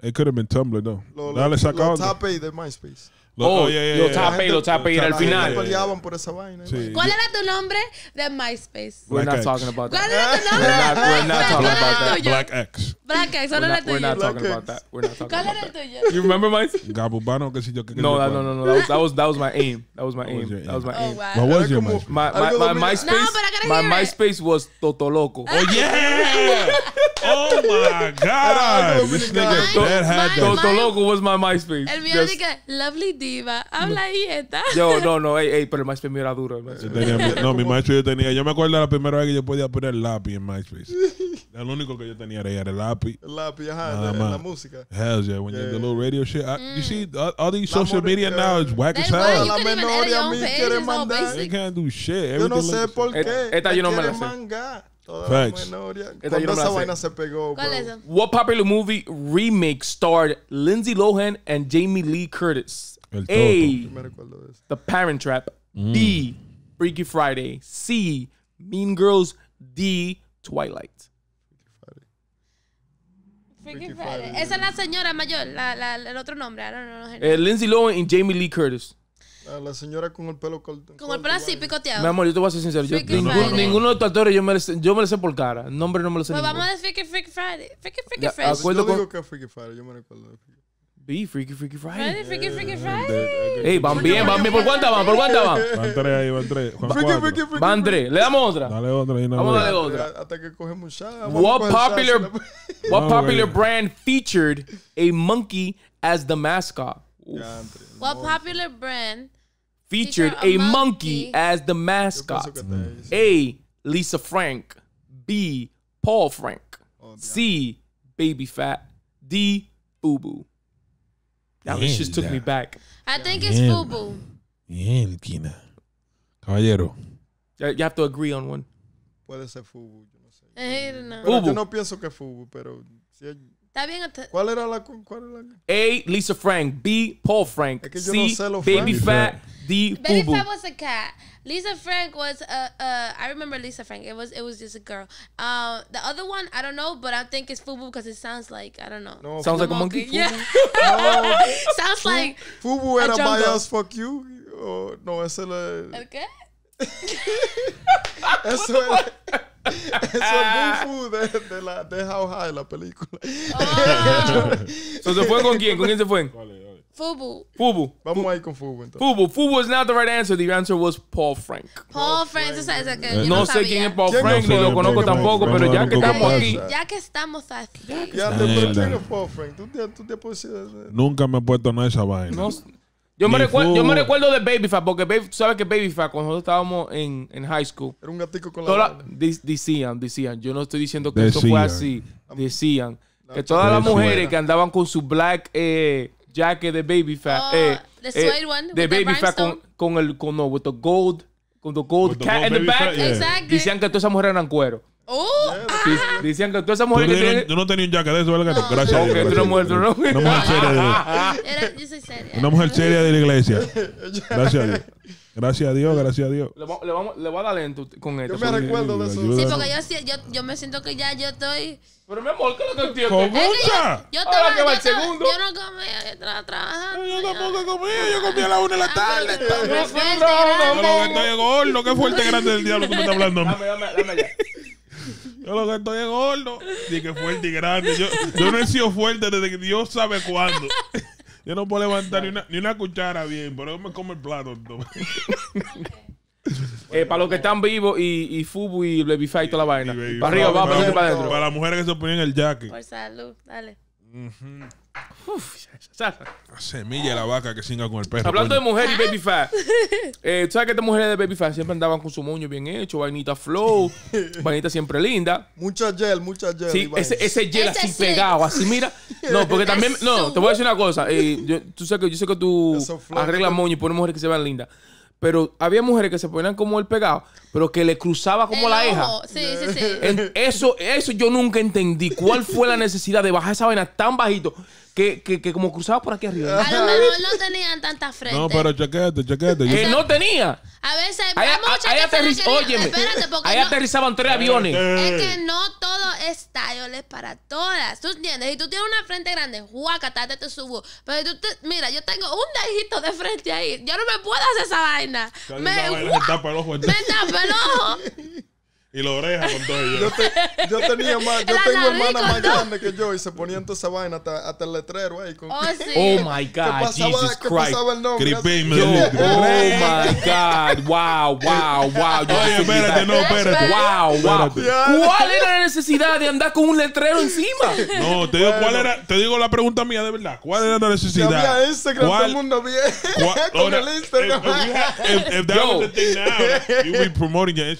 It could have been Tumblr though. Los Dale, saca otro. tapes de MySpace. Lo- Oh, oh lo La tapé, gente- lo tapé y era el la gente final. peleaban por esa vaina. Sí. ¿Cuál era tu nombre de MySpace? We're Black not X. talking about ¿Cuál that. era tu nombre We're de not, we're not MySpace? talking about that. Black X. Black eggs, ¿cuál era el We're not talking about that. We're not talking about that. You remember mine? Gabubano, qué sé yo. qué- No, no, no, no. That was, that was that was my aim. That was my aim. your That was my Oh, aim. wow. What was your Como- My my, my, my MySpace. No, but I my MySpace was Totoloco. Oh yeah! Oh, oh my god! This nigga that had that. Totoloco was my MySpace. El mío Just- dice Lovely Diva, habla y está. Yo, no, no, Hey, hey. pero el MySpace mío era duro. MySpace. Yo tenía mi- no, mi maestro yo tenía. Yo me acuerdo la primera vez que yo podía poner lápiz en MySpace. El único que yo tenía era, el lápiz. El lápiz, ajá, la, música. Hell yeah, when yeah. you the eh. little radio shit. I, mm. You see, mm. all, all these social media now is whack as hell. La memoria a mí quiere mandar. They can't do shit. Yo no sé por qué. Esta yo no me la sé. Facts. Cuando esa vaina se pegó, bro. Es What popular movie remake starred Lindsay Lohan and Jamie Lee Curtis? A. The Parent Trap. Mm. B. Freaky Friday. C. Mean Girls. D. Twilight. Freaky Esa es la señora mayor, la, el otro nombre. I eh, Lindsay Lohan y Jamie Lee Curtis. La, señora con el pelo corto. Con el pelo así picoteado. Mi amor, yo te voy a ser sincero. Yo, ninguno, de los actores yo me, yo me lo sé por cara. Nombre no me lo sé. Pues vamos a decir Freaky Freaky Friday. Freaky Freaky Friday. Pues yo digo que Freaky Friday, yo me recuerdo de Sí, Freaky Freaky Friday. Freaky Freaky Friday. Ey, van bien, van bien. ¿Por cuánta van? ¿Por cuánta van? Van tres ahí, van tres. Van Freaky, cuatro. Freaky, Freaky, Van tres. Le damos otra. Dale otra. vamos a darle otra. Hasta que cogemos shot. What popular, what popular brand featured a monkey as the mascot? What popular brand featured a monkey as the mascot? A. Lisa Frank. B. Paul Frank. Oh, C. Baby Fat. D. Boo Boo. That was, just took me back. I think it's Mierda. Fubu. Mierda. Caballero. You have to agree on one. Puede ser Fubu, yo no sé. Eh, no. Pero yo no pienso que Fubu, pero si hay... Está bien. ¿Cuál era la, cuál era la... A. Lisa Frank. B. Paul Frank. Es que C. No sé Baby Frank. Fat the Betty Fab was a cat. Lisa Frank was a. Uh, a uh, I remember Lisa Frank. It was it was just a girl. Uh, the other one I don't know, but I think it's Fubu because it sounds like I don't know. No, sounds like a monkey. monkey. Yeah. no. sounds like Fubu and a bias fuck you. Oh, no, esa es uh, la. ¿El qué? Eso es. Eso es Bufu de, de, la, de How High, la película. Oh. so, ¿Se fue con quién? ¿Con quién se fue? con quien con quien se fue Fubu. Fubu. Vamos a ahí con Fubu entonces. Fubu. Fubu is not the right answer. The answer was Paul Frank. Paul, Frank. Frank. es sea, que eh, yo no, sé quién es Paul Frank, no ni lo conozco tampoco, pero ya que estamos aquí. Ya que estamos aquí. Ya te de Paul Frank. Tú te, tú te Nunca me he puesto en esa vaina. yo, me recuerdo, yo me recuerdo de Babyfat, porque Baby, tú sabes que Babyfat, cuando nosotros estábamos en, en high school. Era un gatico con la. decían, decían. Yo no estoy diciendo que eso fue así. Decían. que todas las mujeres que andaban con su black. Eh, ya de Baby Fat. Oh, eh, the eh, one the Baby Fat con, con, el con, no, with the gold, con the gold cat in the back. Fat, yeah. exactly. Decían que todas esas mujeres eran cuero. Oh, Decían que todas esas mujeres. Yo, no tenía, un jacket de eso, ¿verdad? No. Gracias. Okay, tú no muerto, no. Una mujer seria. Yo soy seria. Una mujer seria de la iglesia. Gracias a Gracias a Dios, gracias a Dios. Le, vamos, le voy a dar lento con esto. Yo me recuerdo de eso. Sí, porque yo, yo, me siento que ya yo estoy. Pero mi amor, ¿qué lo que entiendo? yo, que segundo. Yo no comía, yo estaba trabajando. Yo tampoco comía, yo comía a la una de la ah, tarde. Yo lo que estoy es gordo, que fuerte y grande del diablo que me está hablando. Dame, dame, dame ya. Yo lo que estoy gordo. Dije que fuerte y grande. Yo, yo no he sido fuerte desde que Dios sabe cuándo. Yo no puedo levantar ni una, ni cuchara bien, pero me como el plato. Eh, para los que están vivos y, y Fubu y fight y toda la vaina. Para arriba, va, para adentro. Para las mujeres que se ponen el jacket. Por salud, dale semilla de la vaca que singa con el perro. Hablando de mujeres y baby fat. Eh, ¿Tú ¿Sabes que estas mujeres de baby fat siempre andaban con su moño bien hecho, vainita flow, vainita siempre linda? Mucha gel, mucha gel. Sí, ese, gel así pegado, así mira. No, porque también, no, te voy a decir una cosa. Eh, yo, tú sabes que yo sé que tú arreglas moño y pones mujeres que se ven lindas pero había mujeres que se ponían como el pegado, pero que le cruzaba como la hija. Sí, sí, sí. eso, eso yo nunca entendí. ¿Cuál fue la necesidad de bajar esa vaina tan bajito? que, que, que como cruzaba por aquí arriba. A lo mejor no tenían tanta frente. No, pero chequete, chequete. Que eh, no tenía. A veces hay muchas óyeme, ahí aterrizaban tres aviones. Es que no todo es es para todas. ¿Tú entiendes? Si tú tienes una frente grande, guacatate te subo. Pero tú te, mira, yo tengo un dejito de frente ahí. Yo no me puedo hacer esa vaina. Me, vaina me tapa el ojo. Me tapa el ojo. Y la oreja con todo ellos. Yo, tenía más, yo tengo hermana más grande que yo y se ponían toda esa vaina hasta, hasta el letrero ahí. Oh, oh, my God, Jesus Christ. yo, oh my God, wow, wow, wow. Oye, espérate, no, espérate. Wow, wow. ¿Cuál era la necesidad de andar con un letrero encima? No, te digo, ¿cuál era? Te digo la pregunta mía de verdad. ¿Cuál era la necesidad? Ya había Instagram, todo el mundo había. con el Instagram. If, eh, eh, eh, that yo. the thing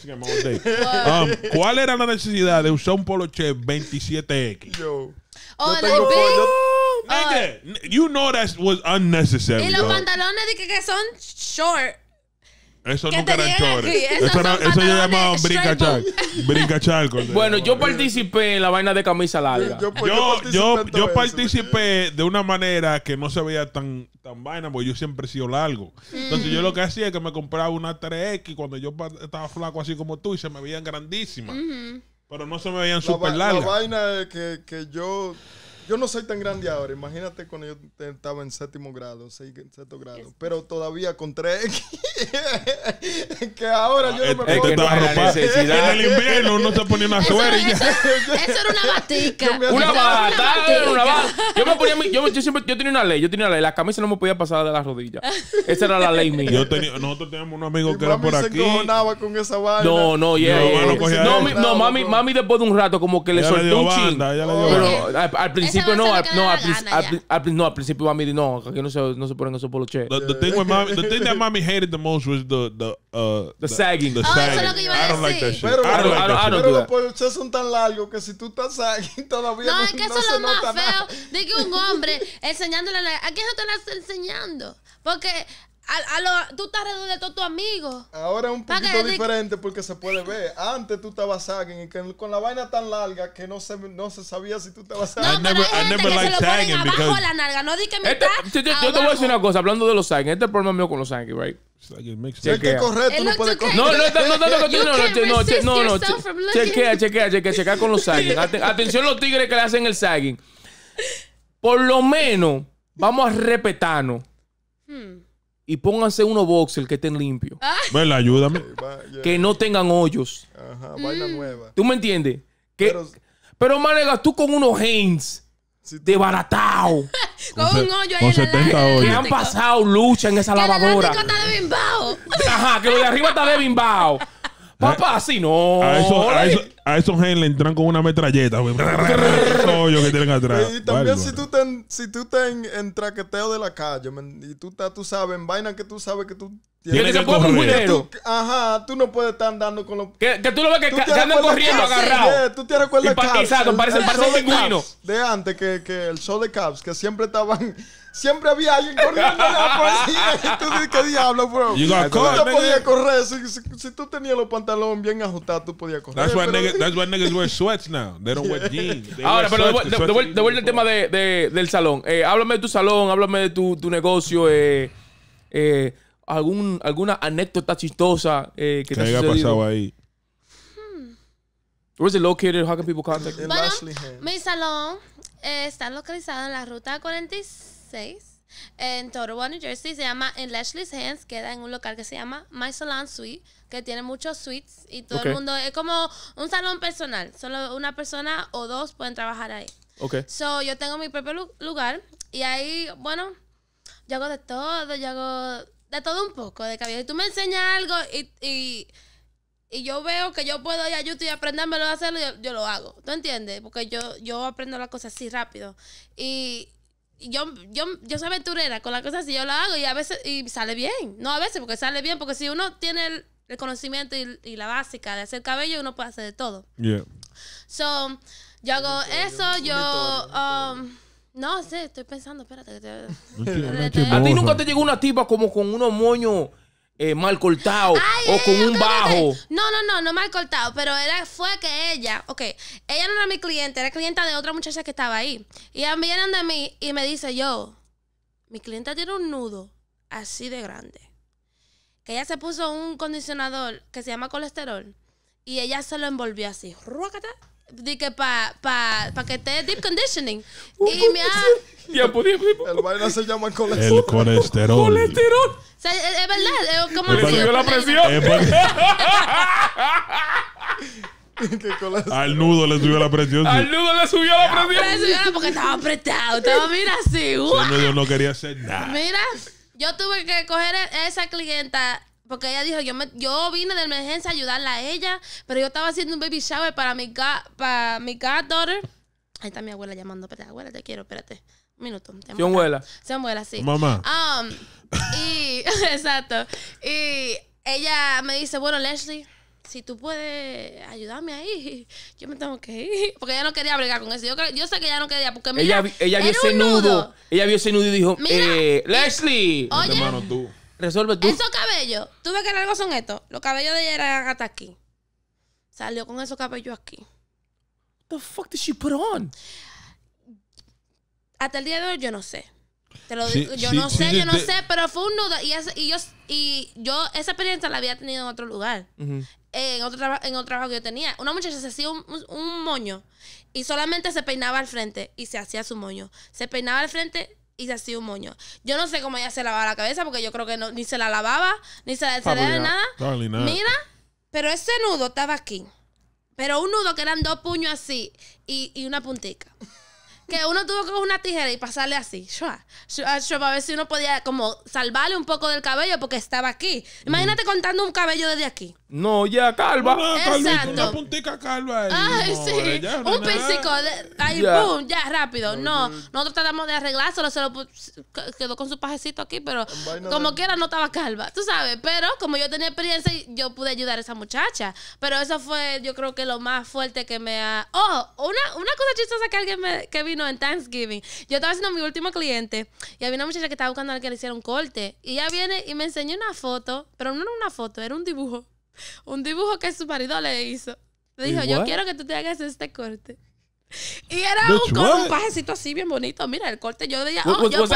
now, Um, ¿Cuál era la necesidad de usar un Poloche 27X? Yo. Oh, no Nigga, oh. you know that was unnecessary. Y los pantalones de que son short. Eso nunca eran chores. Eso, eso yo llamaba brinca charco. Bueno, yo participé en la vaina de camisa larga. Yo, yo, participé de una manera que no se veía tan, tan vaina, porque yo siempre he sido largo. Entonces, yo lo que hacía es que me compraba una 3X cuando yo estaba flaco, así como tú, y se me veían grandísimas. Pero no se me veían súper largas. La vaina es que, que yo yo no soy tan grande ahora. Imagínate cuando yo estaba en séptimo grado, sexto grado. Pero todavía con tres que ahora yo no ah, me puedo... ropa En el invierno no se ponía una suerte. Eso, era una batica. Una bata, una batica Yo me ponía yo, yo siempre, yo tenía una ley, yo tenía una ley. La camisa no me podía pasar de las rodillas. Esa era la ley mía. nosotros teníamos un amigo que era por aquí. con esa No, no, No, no, mami, mami después de un rato como que le soltó un ching. Pero al principio principio no, a, no, al, al, al, no, al principio va no, que no se, no se ponen esos polos The, the thing with mommy, the thing that mommy hated the most was the the uh the, the sagging, the oh, sagging. Eso es lo que iba a I don't like that shit. Pero, I don't, like that shit. Pero los polos son tan largos que si tú estás sagging todavía no, no, es que eso es lo más feo de que un hombre enseñándole a la, ¿a qué se te la está enseñando? Porque tú estás alrededor de todos tus amigos. Ahora es un poquito diferente porque se puede ver. Antes tú estabas y con la vaina tan larga que no se, sabía si tú estabas sagging. No, pero hay gente que se abajo No di que me este, Yo te voy a decir una cosa. Hablando de los tagging. Este es el problema mío con los tagging, right? Chequea. correcto, no puede No, no, no, no, no, chequea, chequea, chequea, chequea con los sagging. Atención los tigres que le hacen el sagging. Por lo menos, vamos a respetarnos. Hmm y pónganse unos boxers que estén limpios. Bueno, ah. ayúdame. que no tengan hoyos. Ajá, vaina mm. nueva. ¿Tú me entiendes? Que, pero, Manega, tú con unos jeans de baratao. con, un hoyo ahí con 70 hoyos. Que han pasado lucha en esa que lavadora. está de bimbao. Ajá, que lo de arriba está de bimbao. Eh. Papá, si no. a eso, a esos genes le entran con una metralleta, que tienen atrás. Y también si tú estás si tú en, traqueteo de la calle y tú estás, tú sabes, en vaina que tú sabes que tú tienes que, que correr. ajá, tú no puedes estar andando con los... Que, tú lo ves que, que andan corriendo agarrado. Eh, tú te recuerdas el parece, el, De, antes que, que el show de Caps, que siempre estaban... Siempre había alguien corriendo por la tú dices, ¿qué diablo, bro? tú no podías correr. Si, tú tenías los pantalones bien ajustados, tú podías correr that's why niggas wear sweats now. They don't wear jeans. They Ahora, wear pero de, de, de, vuelta, de, vuelta al tema de, del salón. Eh, háblame de tu salón, háblame de tu, tu negocio. Eh, eh, algún, ¿Alguna anécdota chistosa eh, que te haya pasado ahí? Hmm. Where is it located? How can people contact you? Bueno, mi salón eh, está localizado en la ruta 46 en Totowa, New Jersey. Se llama en Lashley's Hands, queda en un local que se llama My Salon Suite, que tiene muchos suites y todo el mundo es como un salón personal. Solo una persona o dos pueden trabajar ahí. ok So, yo tengo mi propio lugar y ahí, bueno, yo hago de todo, yo hago de todo un poco de cabello. Y tú me enseñas algo y, y, yo veo que yo puedo ir a YouTube y aprendérmelo a hacerlo, yo, yo lo hago. ¿Tú entiendes? Porque yo, yo aprendo las cosas así rápido. Y yo, yo, soy aventurera con las cosas y yo la hago y a veces y sale bien. No a veces, porque sale bien, porque si uno tiene el, conocimiento y, la básica de hacer cabello, uno puede hacer de todo. So, yo hago eso, yo... Um, no sé, estoy pensando, espérate. Que te... a ti nunca te llegó una tipa como con unos moños eh, mal cortado o con un bajo. No, no, no, no mal cortado, pero era, fue que ella, ok, ella no era mi cliente, era clienta de otra muchacha que estaba ahí. Y vienen de mí y me dice yo, mi clienta tiene un nudo así de grande. Que ella se puso un condicionador que se llama colesterol y ella se lo envolvió así, Dije, que para pa, pa que te deep conditioning. y me ha... Tiempo, tiempo, tiempo. El vaina se llama colesterol. El colesterol. colesterol. es, es verdad, es como Le subió la presión. Al nudo le subió la presión. Al nudo le subió la presión. Le subió la- porque estaba apretado. Estaba, mira, así. yo no quería hacer nada. Mira, yo tuve que coger a esa clienta porque ella dijo, yo me, yo vine de emergencia a ayudarla a ella, pero yo estaba haciendo un baby shower para mi, para mi goddaughter. Ahí está mi abuela llamando, espérate, abuela, te quiero, espérate. Un minuto. se abuela. Sí, abuela, sí. Mamá. Um, y, exacto. Y ella me dice, bueno, Leslie, si tú puedes ayudarme ahí, yo me tengo que ir. Porque ella no quería bregar con eso. Yo, yo sé que ella no quería, porque mira, ella, ella vio ese nudo. Ella vio ese nudo y dijo, eh, Leslie. Oye, tú. Resuelve tú. Esos cabellos, tú ves que largos son estos. Los cabellos de ella eran hasta aquí. Salió con esos cabellos aquí. What the fuck did she put on? Hasta el día de hoy yo no sé. Te lo yo no sé, yo no sé, pero fue un nudo. Y, yo, esa experiencia la había tenido en otro lugar. en, otro en trabajo que yo tenía. Una muchacha se hacía un, moño y solamente se peinaba al frente y se hacía su moño. Se peinaba al frente, y se hacía un moño. Yo no sé cómo ella se lavaba la cabeza porque yo creo que ni se la lavaba, ni se le ah, pues de nada. Mira, pero ese nudo estaba aquí. Pero un nudo que eran dos puños así y, una puntica. que uno tuvo que coger una tijera y pasarle así, ver si uno podía como salvarle un poco del cabello porque estaba aquí. Imagínate mm. contando un cabello desde aquí. No, ya calva. Exacto. una puntica calva. Ay, sí. un pisico. De, y boom, ya, rápido. No, nosotros tratamos de arreglárselo, se lo quedó con su pajecito aquí, pero como quiera no estaba calva, tú sabes. Pero como yo tenía experiencia, yo pude ayudar a esa muchacha. Pero eso fue, yo creo que lo más fuerte que me ha... Oh, una, cosa chistosa que alguien me, que vino en Thanksgiving. Yo estaba siendo mi último cliente y había una muchacha que estaba buscando a que le hiciera un corte. Y ella viene y me enseñó una foto, pero no era una foto, era un dibujo. Un dibujo que su marido le hizo. Le dijo, yo quiero que tú te hagas este corte. Y era un, pajecito así bien bonito. Mira, el corte yo veía. Oh, yo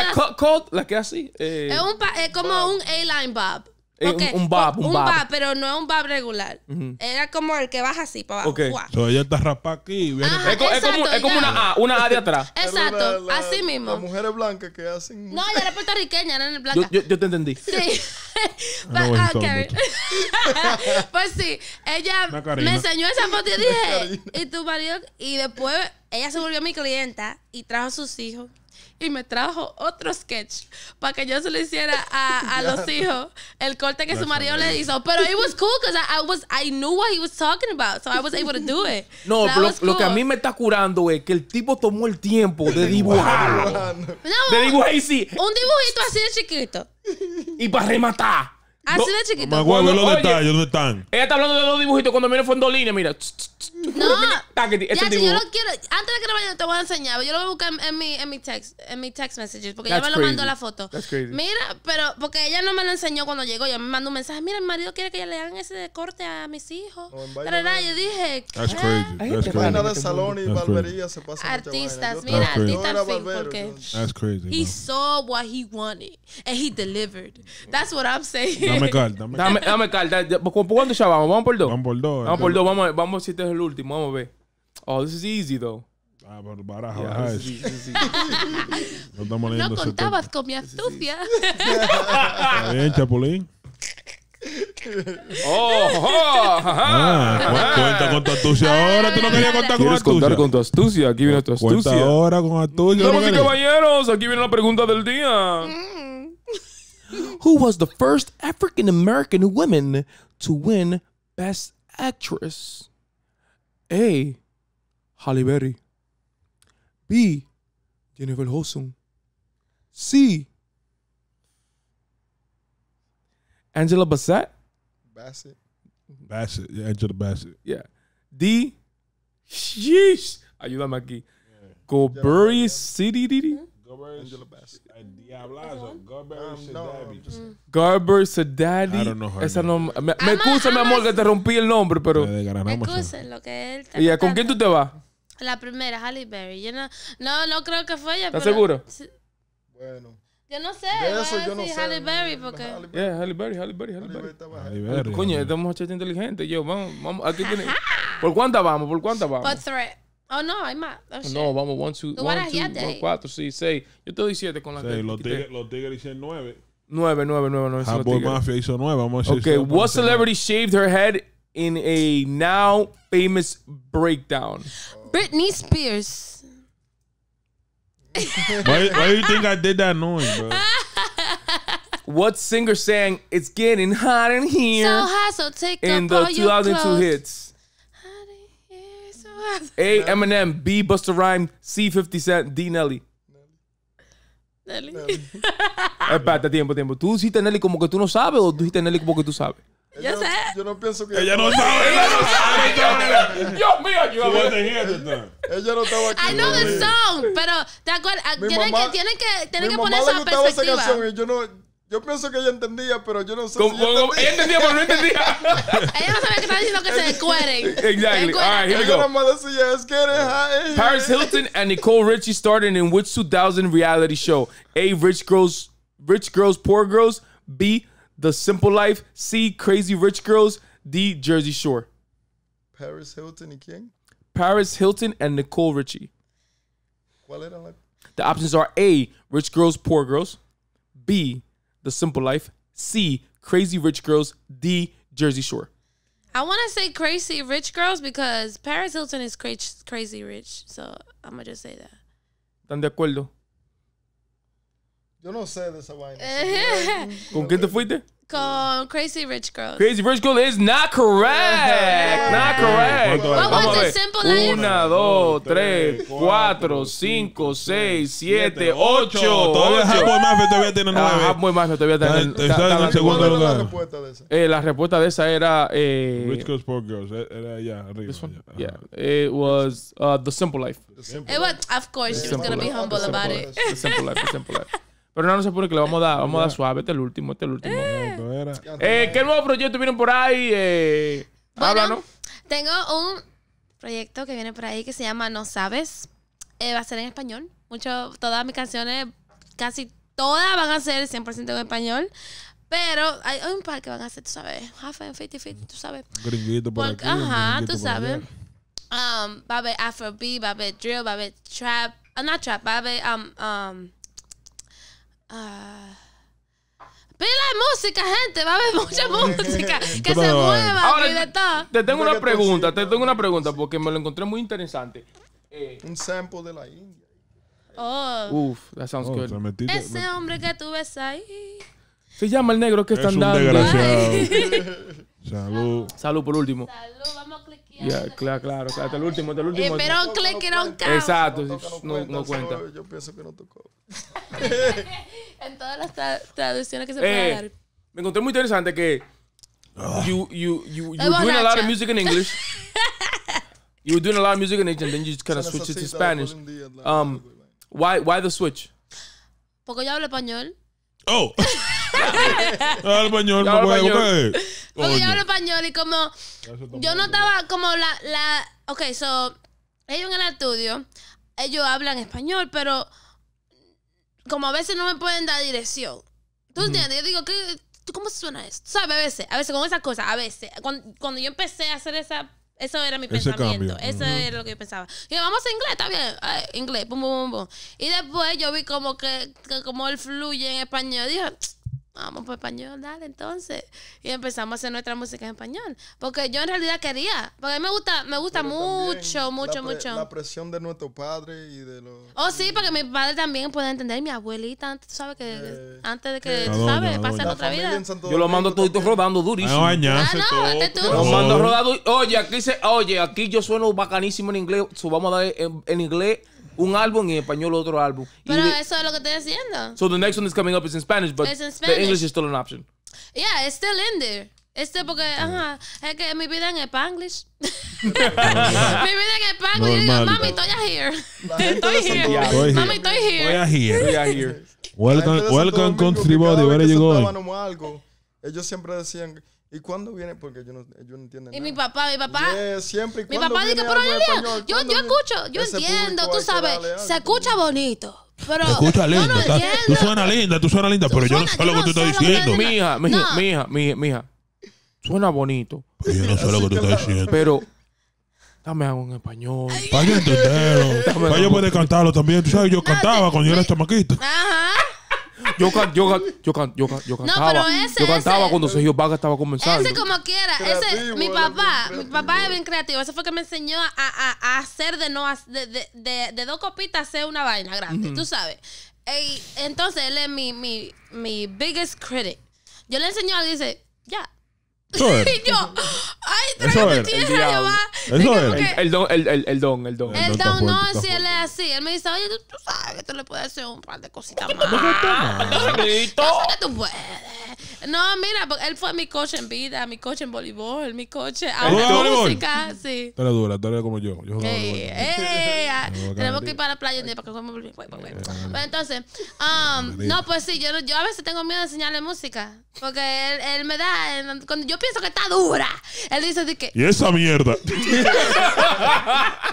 La que así. Eh. Es un pa... como un A-line bob. Eh, un, un bab, un, pero no es un bab regular. Era como el que baja así para abajo. Okay. ella está rapa aquí. Viene ah, es, como, una A, una A de atrás. exacto, así mismo. Las mujeres blancas que hacen. No, ella era puertorriqueña, no era blanca. Yo, yo, yo, te entendí. Sí. Ah, pues sí, ella me enseñó esa foto y dije, ¿y tu marido? Y después ella se volvió mi clienta y trajo a sus hijos y me trajo otro sketch para que yo se lo hiciera a, a los hijos el corte que su marido le hizo. Pero it was cool because I, was I knew what he was talking about, so I was able to do it. No, lo, que a mí me está curando es que el tipo tomó el tiempo de dibujarlo. de dibujar Un dibujito así de chiquito. Y para rematar Así ah, de chiquito. los detalles, ¿dónde están? Ella está hablando de los dibujitos cuando mío fue en dos líneas, mira. No, ah, yo quiero, antes de que lo vaya, te voy a enseñar. Yo lo voy a buscar en, mi, en mi text, en mi text messages, porque ella me lo mandó la foto. Mira, pero porque ella no me lo enseñó cuando llegó. yo me mandó un mensaje. Mira, el marido quiere que le hagan ese corte a mis hijos. pero nada yo dije. That's crazy. que salón y barbería se pasa Artistas, mira, artistas porque. That's crazy. He saw what he wanted and he delivered. That's what I'm saying. Dame carta. Dame, dame carta. ¿Por cuánto ya vamos? ¿Vamos por dos? Vamos por dos. Vamos por dos. Vamos, vamos si este es el último. Vamos a ver. Oh, this is easy, though. Ah, por baraja, No contabas con mi astucia. Está bien, Chapulín. Oh, oh, oh, oh, ah, oh cuenta con tu astucia ahora. Tú no querías ah. contar con astucia. contar con tu astucia. Aquí viene tu astucia. Cuenta ahora con astucia. Damas y caballeros, aquí viene la pregunta del día. Mm. who was the first African American woman to win Best Actress? A. Halle Berry. B. Jennifer Hosung. C. Angela Bassett. Bassett. Bassett. Yeah, Angela Bassett. Yeah. D. Sheesh. Ayúdame aquí. Yeah. Goldberry City. Garber, Angela Bassett. Diablazo. Garber Sadadi. Mm. Garber Sadadi. I don't know Esa no, me me excusa, mi amor, que te rompí el nombre, pero. Me excusen lo que él ¿Y con quién tú te vas? La primera, Halle Berry. Yo no, no, no creo que fue ella. ¿Estás seguro? Bueno. Yo no sé. De eso yo no sé. Halle Berry, porque. Halle Berry- Yeah, Halle Berry, Halle Berry, Halle Berry Coño, estamos inteligente. Yo, vamos, vamos. Aquí tiene. ¿Por cuánta vamos? ¿Por cuánta vamos? Por tres. Oh, no, hay más. Oh, no, vamos, 1, 2, 1, 4, 6, 6. Yo te doy 7 con la sí, que los Tigres los 9. 9, 9, 9, 9. Hardball Mafia hizo 9. Vamos a decir Ok, what celebrity shaved her head in a now famous breakdown? Britney Spears. why, why do you think I did that knowing? bro? what singer sang "It's Getting Hot in Here" so hot, so take in the 2002 hits? A. Eminem. B. Buster Rhyme. C. 50 Cent. D. Nelly. Nelly. Nelly. Espérate, tiempo, tiempo. Tú dijiste Nelly como que tú no sabes o tú dijiste Nelly como que tú sabes. yo sé. Yo no pienso que. Ella no sabe. Ella no sabe. Dios mío, ayúdame. Ella no estaba aquí. I know the song, pero te acuerdas. Ah, tienen que, tienen que, tienen que poner esa perspectiva. yo no Yo pienso que ella entendía, pero yo no sé. ¿Cómo, si ella, entendía. entendía. pero no entendía. ella no sabía que estaba diciendo que se descueren. Exactly. All right, here we go. Paris Hilton and Nicole Richie started in which 2000 reality show? A. Rich Girls, Rich Girls, Poor Girls. B. The Simple Life. C. Crazy Rich Girls. D. Jersey Shore. Paris Hilton y quién? Paris Hilton and Nicole Richie. ¿Cuál era la? The options are A. Rich Girls, Poor Girls. B. The Simple Life. C. Crazy Rich Girls. D. Jersey Shore. I want to say Crazy Rich Girls because Paris Hilton is cra crazy rich. So I'm going to just say that. ¿Están de acuerdo? Yo no sé de esa vaina. ¿Con quién te fuiste? con Crazy Rich Girls. Crazy Rich Girl is not correct. Not correct. What was the simple life? Una, dos, tres, cuatro, cinco, seis, siete, ocho. Todavía Hotboy Mafia todavía tiene ah, nueve. Hotboy Mafia todavía tiene Está en el segundo lugar. la respuesta de esa? Eh, la respuesta de esa era... Eh, Rich Girls, Poor Girls. Eh, era ya, arriba. Yeah. It was uh, The Simple Life. It was, of course, she was going to be humble about it. The Simple Life, The Simple Life. Pero no, no se apure que le vamos a dar, vamos a suave. Este es el último, este es el último. Eh. Eh, ¿Qué nuevo proyecto vienen por ahí? Eh, bueno, háblanos. Tengo un proyecto que viene por ahí que se llama No Sabes. Eh, va a ser en español. Mucho, todas mis canciones, casi todas van a ser 100% en español. Pero hay, un par que van a ser, tú sabes, half and 50-50, tú sabes. Gringuito por aquí, Ajá, tú sabes. Um, va a haber afrobeat, va a haber drill, va a haber trap. Ah, no trap, va a haber um, um, Ah. Pila música, gente. Va a haber mucha música. Que se mueva. Te tengo una pregunta. Te tengo una pregunta porque me lo encontré muy interesante. Eh, un sample de la India. Oh. Uf, that sounds oh, good. Ese hombre que tú ves ahí. Se llama el negro que está están dando. Salud. Salud por último. Salud, vamos a clicar. Ya, claro, claro, hasta el último, hasta el último. Eh, pero un Exacto, no, no, cuenta. Yo pienso que no tocó. en todas las traducciones que se pueden eh, dar. Me encontré muy interesante que ah. you you you you doing a lot of music in English. you were doing a lot of music in English, and then you just kind of switched it to Spanish. Um, why why the switch? Porque yo hablo español. Oh. español, Porque yo hablo español y como. Yo no estaba como la. la ok, so. Ellos en el estudio, ellos hablan español, pero. Como a veces no me pueden dar dirección. ¿Tú entiendes? Yo digo, ¿qué, ¿cómo suena esto? ¿Sabes? A veces, a veces con esas cosas, a veces. Cuando, yo empecé a hacer esa eso era mi pensamiento. Eso era lo que yo pensaba. Y vamos a inglés, está bien. Ah, inglés, pum, pum, pum, pum. Y después yo vi como que, como él fluye en español. Dije, vamos por pues, español, dale, entonces. Y empezamos a hacer nuestra música en español. Porque yo en realidad quería. Porque a mí me gusta, me gusta mucho, mucho, mucho. La presión de nuestro padre y de los. Oh, sí, porque mi padre también puede entender. Mi abuelita, antes, ¿sabes? Que, eh, antes de que, tú ¿sabes? en otra vida. Yo lo mando todo rodando durísimo. Ah, no, ah, no, este tú. Lo mando rodando. Oye, aquí se, oye, aquí yo sueno bacanísimo en inglés. Subamos a dar en inglés un álbum en español, otro álbum. Pero eso es lo que estoy haciendo. So the next one is coming up is in Spanish, but the English is still an option. Yeah, it's still in there. Este porque, mm. ajá, es que mi vida en Spanglish. mi vida en Spanglish. mami, estoy here. Estoy here. Mami, estoy here. Estoy here. Estoy Welcome, welcome country body. Ahora llegó. Ellos siempre decían ¿Y cuándo viene? Porque yo no, yo no entiendo. Y mi papá, mi papá. siempre Mi papá dice, pero Lilian, yo, yo escucho, yo entiendo, tú sabes, se escucha bonito. Pero escucha linda, tú suena linda, tú suena linda, pero yo no sé lo que tú estás diciendo. Mija, mija, mija, mija, hija, Suena bonito. Pero yo no sé lo que tú estás diciendo. Pero Dame algo en español. Para yo entenderlo. Para yo poder cantarlo también. Tú sabes, yo cantaba cuando yo era chamaquito. Ajá. Yo, yo, yo, yo, cantaba. No, pero ese, yo cuando Sergio Vargas estaba comenzando. Ese como quiera. ese, mi eh, papá, mi papá es bien creativo. Ese fue que me enseñó a, a, a hacer de no de, de, dos copitas hacer una vaina grande, tú sabes. entonces él es mi, mi, mi biggest critic. Yo le enseño a y dice, ya. yo, ay, El don, el, don, el don. El don no, si él es así. Él me dice, oye, tú, sabes que tú le puedes hacer un par de cositas más. tú puedes. No, mira, él fue mi coach en vida, mi coach en voleibol, mi coach ahora en música, sí. Tú eres dura, tú eres como yo. Yo jugaba ah, tenemos que ir para la playa para que nos Bueno, eh, eh, eh. entonces, um, no, pues sí, yo, yo a veces tengo miedo de enseñarle música. Porque él, me da, cuando yo pienso que está dura, él dice de que... Y esa mierda.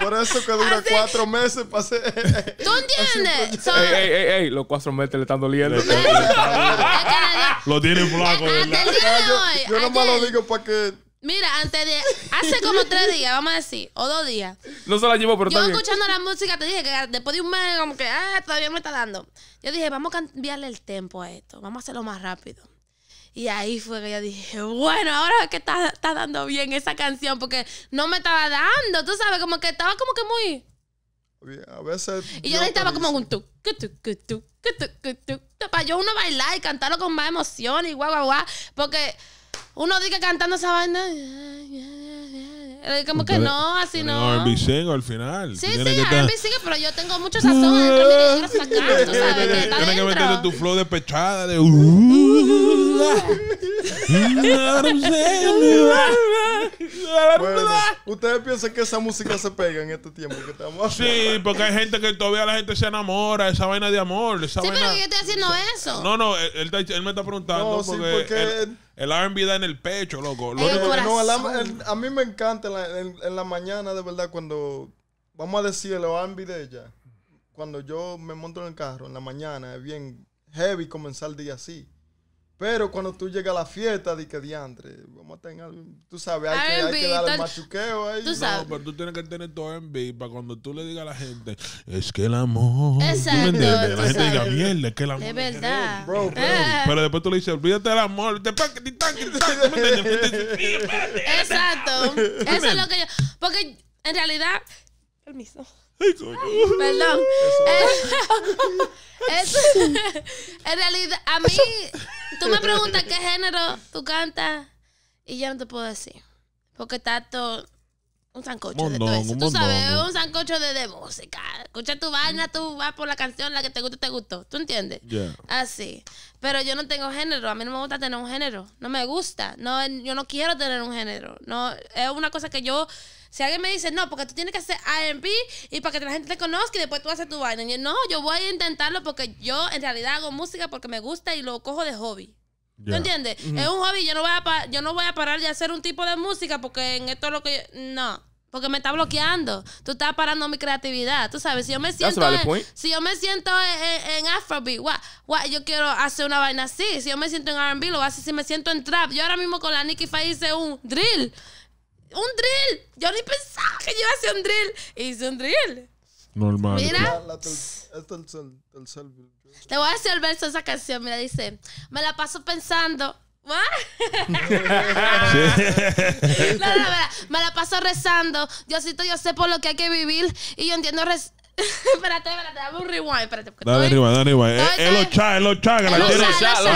Por eso que dura cuatro meses para hacer. ¿Tú entiendes? Ey, ey, ey, los cuatro meses le están doliendo. Lo tiene flaco, ¿verdad? yo, no nomás lo digo para que. Mira, antes de. Hace como tres días, vamos a decir, o dos días. No se la llevo, pero Yo escuchando la música te dije que después de un mes, como que, ah, todavía me está dando. Yo dije, vamos a cambiarle el tempo a esto, vamos a hacerlo más rápido. Y ahí fue que yo dije, bueno, ahora es que está dando bien esa canción, porque no me estaba dando, tú sabes, como que estaba como que muy y yo, necesitaba como un tu, tu, tu, tu, para yo uno bailar y cantarlo con más emoción y guau, guau, guau. Porque uno dice cantando esa vaina. Como que no, así no. R&B single al final. Sí, sí, R&B single, pero yo tengo mucho sazón dentro de mi sacando, Tienes que meterle tu flow de pechada, de... ustedes piensan que esa música se pega en este tiempo que estamos Sí, porque hay gente que todavía la gente se enamora, esa vaina de amor. sí, pero yo estoy haciendo eso. No, no, él, me está preguntando porque. porque el RB da en el pecho, loco. a mí me encanta en la, mañana, de verdad, cuando. Vamos a decir, el RB de ella. Cuando yo me monto en el carro en la mañana, es bien heavy comenzar el día así. Pero cuando tú llegas a la fiesta, di que diantre, vamos a tener, tú sabes, hay que, hay que darle machuqueo ahí. No, pero tú tienes que tener todo en beat para cuando tú le digas a la gente, es que el amor. la gente diga, mierda, es que el amor. Es verdad. Bro, ah. pero, después tú le dices, olvídate del amor. Exacto. Eso es lo que yo. Porque en realidad. Permiso. Perdón. Eh, en realidad, a mí, tú me preguntas qué género tú cantas y ya no te puedo decir. Porque está todo un sancocho de todo eso. Tú sabes, un sancocho de, música. Escucha tu vaina, tú vas por la canción, la que te gusta, te gustó. ¿Tú entiendes? Así. Pero yo no tengo género. A mí no me gusta tener un género. No me gusta. No, yo no quiero tener un género. No, es una cosa que yo si alguien me dice, no, porque tú tienes que hacer RB y para que la gente te conozca y después tú haces tu vaina. no, yo voy a intentarlo porque yo en realidad hago música porque me gusta y lo cojo de hobby. ¿Tú entiendes? Es un hobby, yo no, voy a yo no voy a parar de hacer un tipo de música porque en esto es lo que... no. Porque me está bloqueando. Tú estás parando mi creatividad. Tú sabes, si yo me siento, si yo me siento en, Afrobeat, yo quiero hacer una vaina así. Si yo me siento en R&B, lo hacer. Si me siento en trap, yo ahora mismo con la Nicki Faye hice un drill. ¡Un drill! Yo ni pensaba que yo hacía un drill. hice un drill. Normal. Mira. Te voy a hacer el verso de esa canción. Mira, dice: Me la paso pensando. no, no, me la paso rezando. Diosito, yo sé por lo que hay que vivir. Y yo entiendo espérate, espérate, dame un rewind, espérate. Dale rewind, dale rewind. Es eh, eh, los chas, es eh, los chas.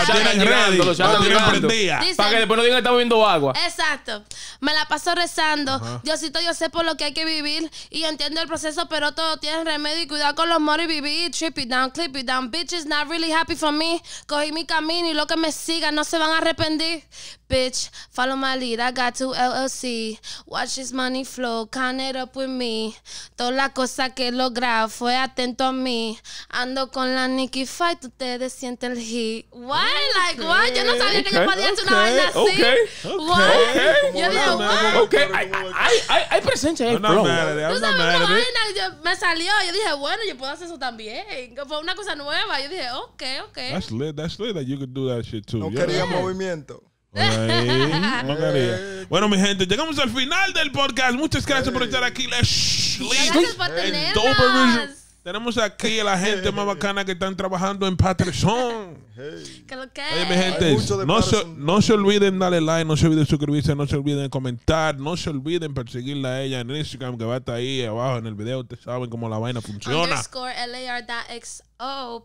que la tienen ready, tienen prendida. Para que después no digan que estamos viendo agua. Exacto. Me la paso rezando. Ajá. Diosito, yo sé por lo que hay que vivir y entiendo el proceso, pero todo tiene remedio y cuidado con los moros y vivir. Trip it down, clip it down. Bitches not really happy for me. Cogí mi camino y lo que me siga no se van a arrepentir. Bitch, follow my lead, I got to LLC. Watch this money flow, count it up with me. toda la cosa que fue atento a mí. Ando con la Nicky Fight, ustedes sienten el hit. Why Like, what? Yo no sabía que yo podía hacer una vaina así. Okay. Yo dije, what? Ok, hay presencia ahí, bro. Tú sabes una vaina, me salió. Yo dije, bueno, yo puedo hacer eso también. Fue una cosa nueva. Yo dije, ok, ok. That's lit, that's lit that you could do that shit too. No quería yeah. movimiento. bueno, mi gente, llegamos al final del podcast. Muchas gracias por estar aquí. Les gracias Tenemos aquí a la gente más bacana que están trabajando en Patreon. Oye, mi gente, no se, no se, olviden darle like, no se olviden suscribirse, no se olviden comentar, no se olviden perseguirla a ella en Instagram que va a estar ahí abajo en el video. Ustedes saben cómo la vaina funciona. Underscore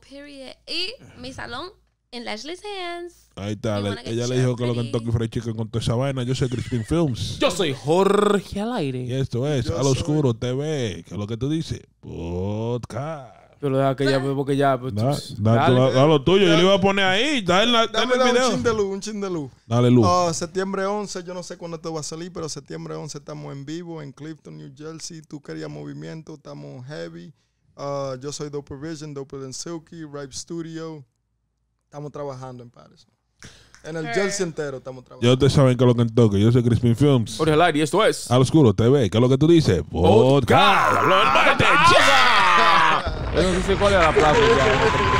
period. Y mi salón, en Lashley's Hands. Ahí está. ella le dijo que lo que fue el Chicken con toda esa vaina. Yo soy Christine Films. Yo soy Jorge al aire. Y esto es a lo Oscuro TV. Que es lo que tú dices. Podcast. Pero deja que ya, porque ya. Pues, pues, dale dale, lo tuyo, yo le iba a poner ahí. Dale, dale el video. Un chin de luz, un chin Dale luz. Oh, septiembre 11, yo no sé cuándo te va a salir, pero septiembre 11 estamos en vivo en Clifton, New Jersey. Tú querías movimiento, estamos heavy. Uh, yo soy Dope Vision, Dope and Silky, Ripe Studio estamos trabajando en Paris En el eh. jersey entero estamos trabajando. Yo te saben que lo que toque. Yo soy Crispin Films. Jorge Light y esto es. Al Oscuro TV. ¿Qué es lo que tú dices? Podcast. Yo no sé cuál es la plaza ya.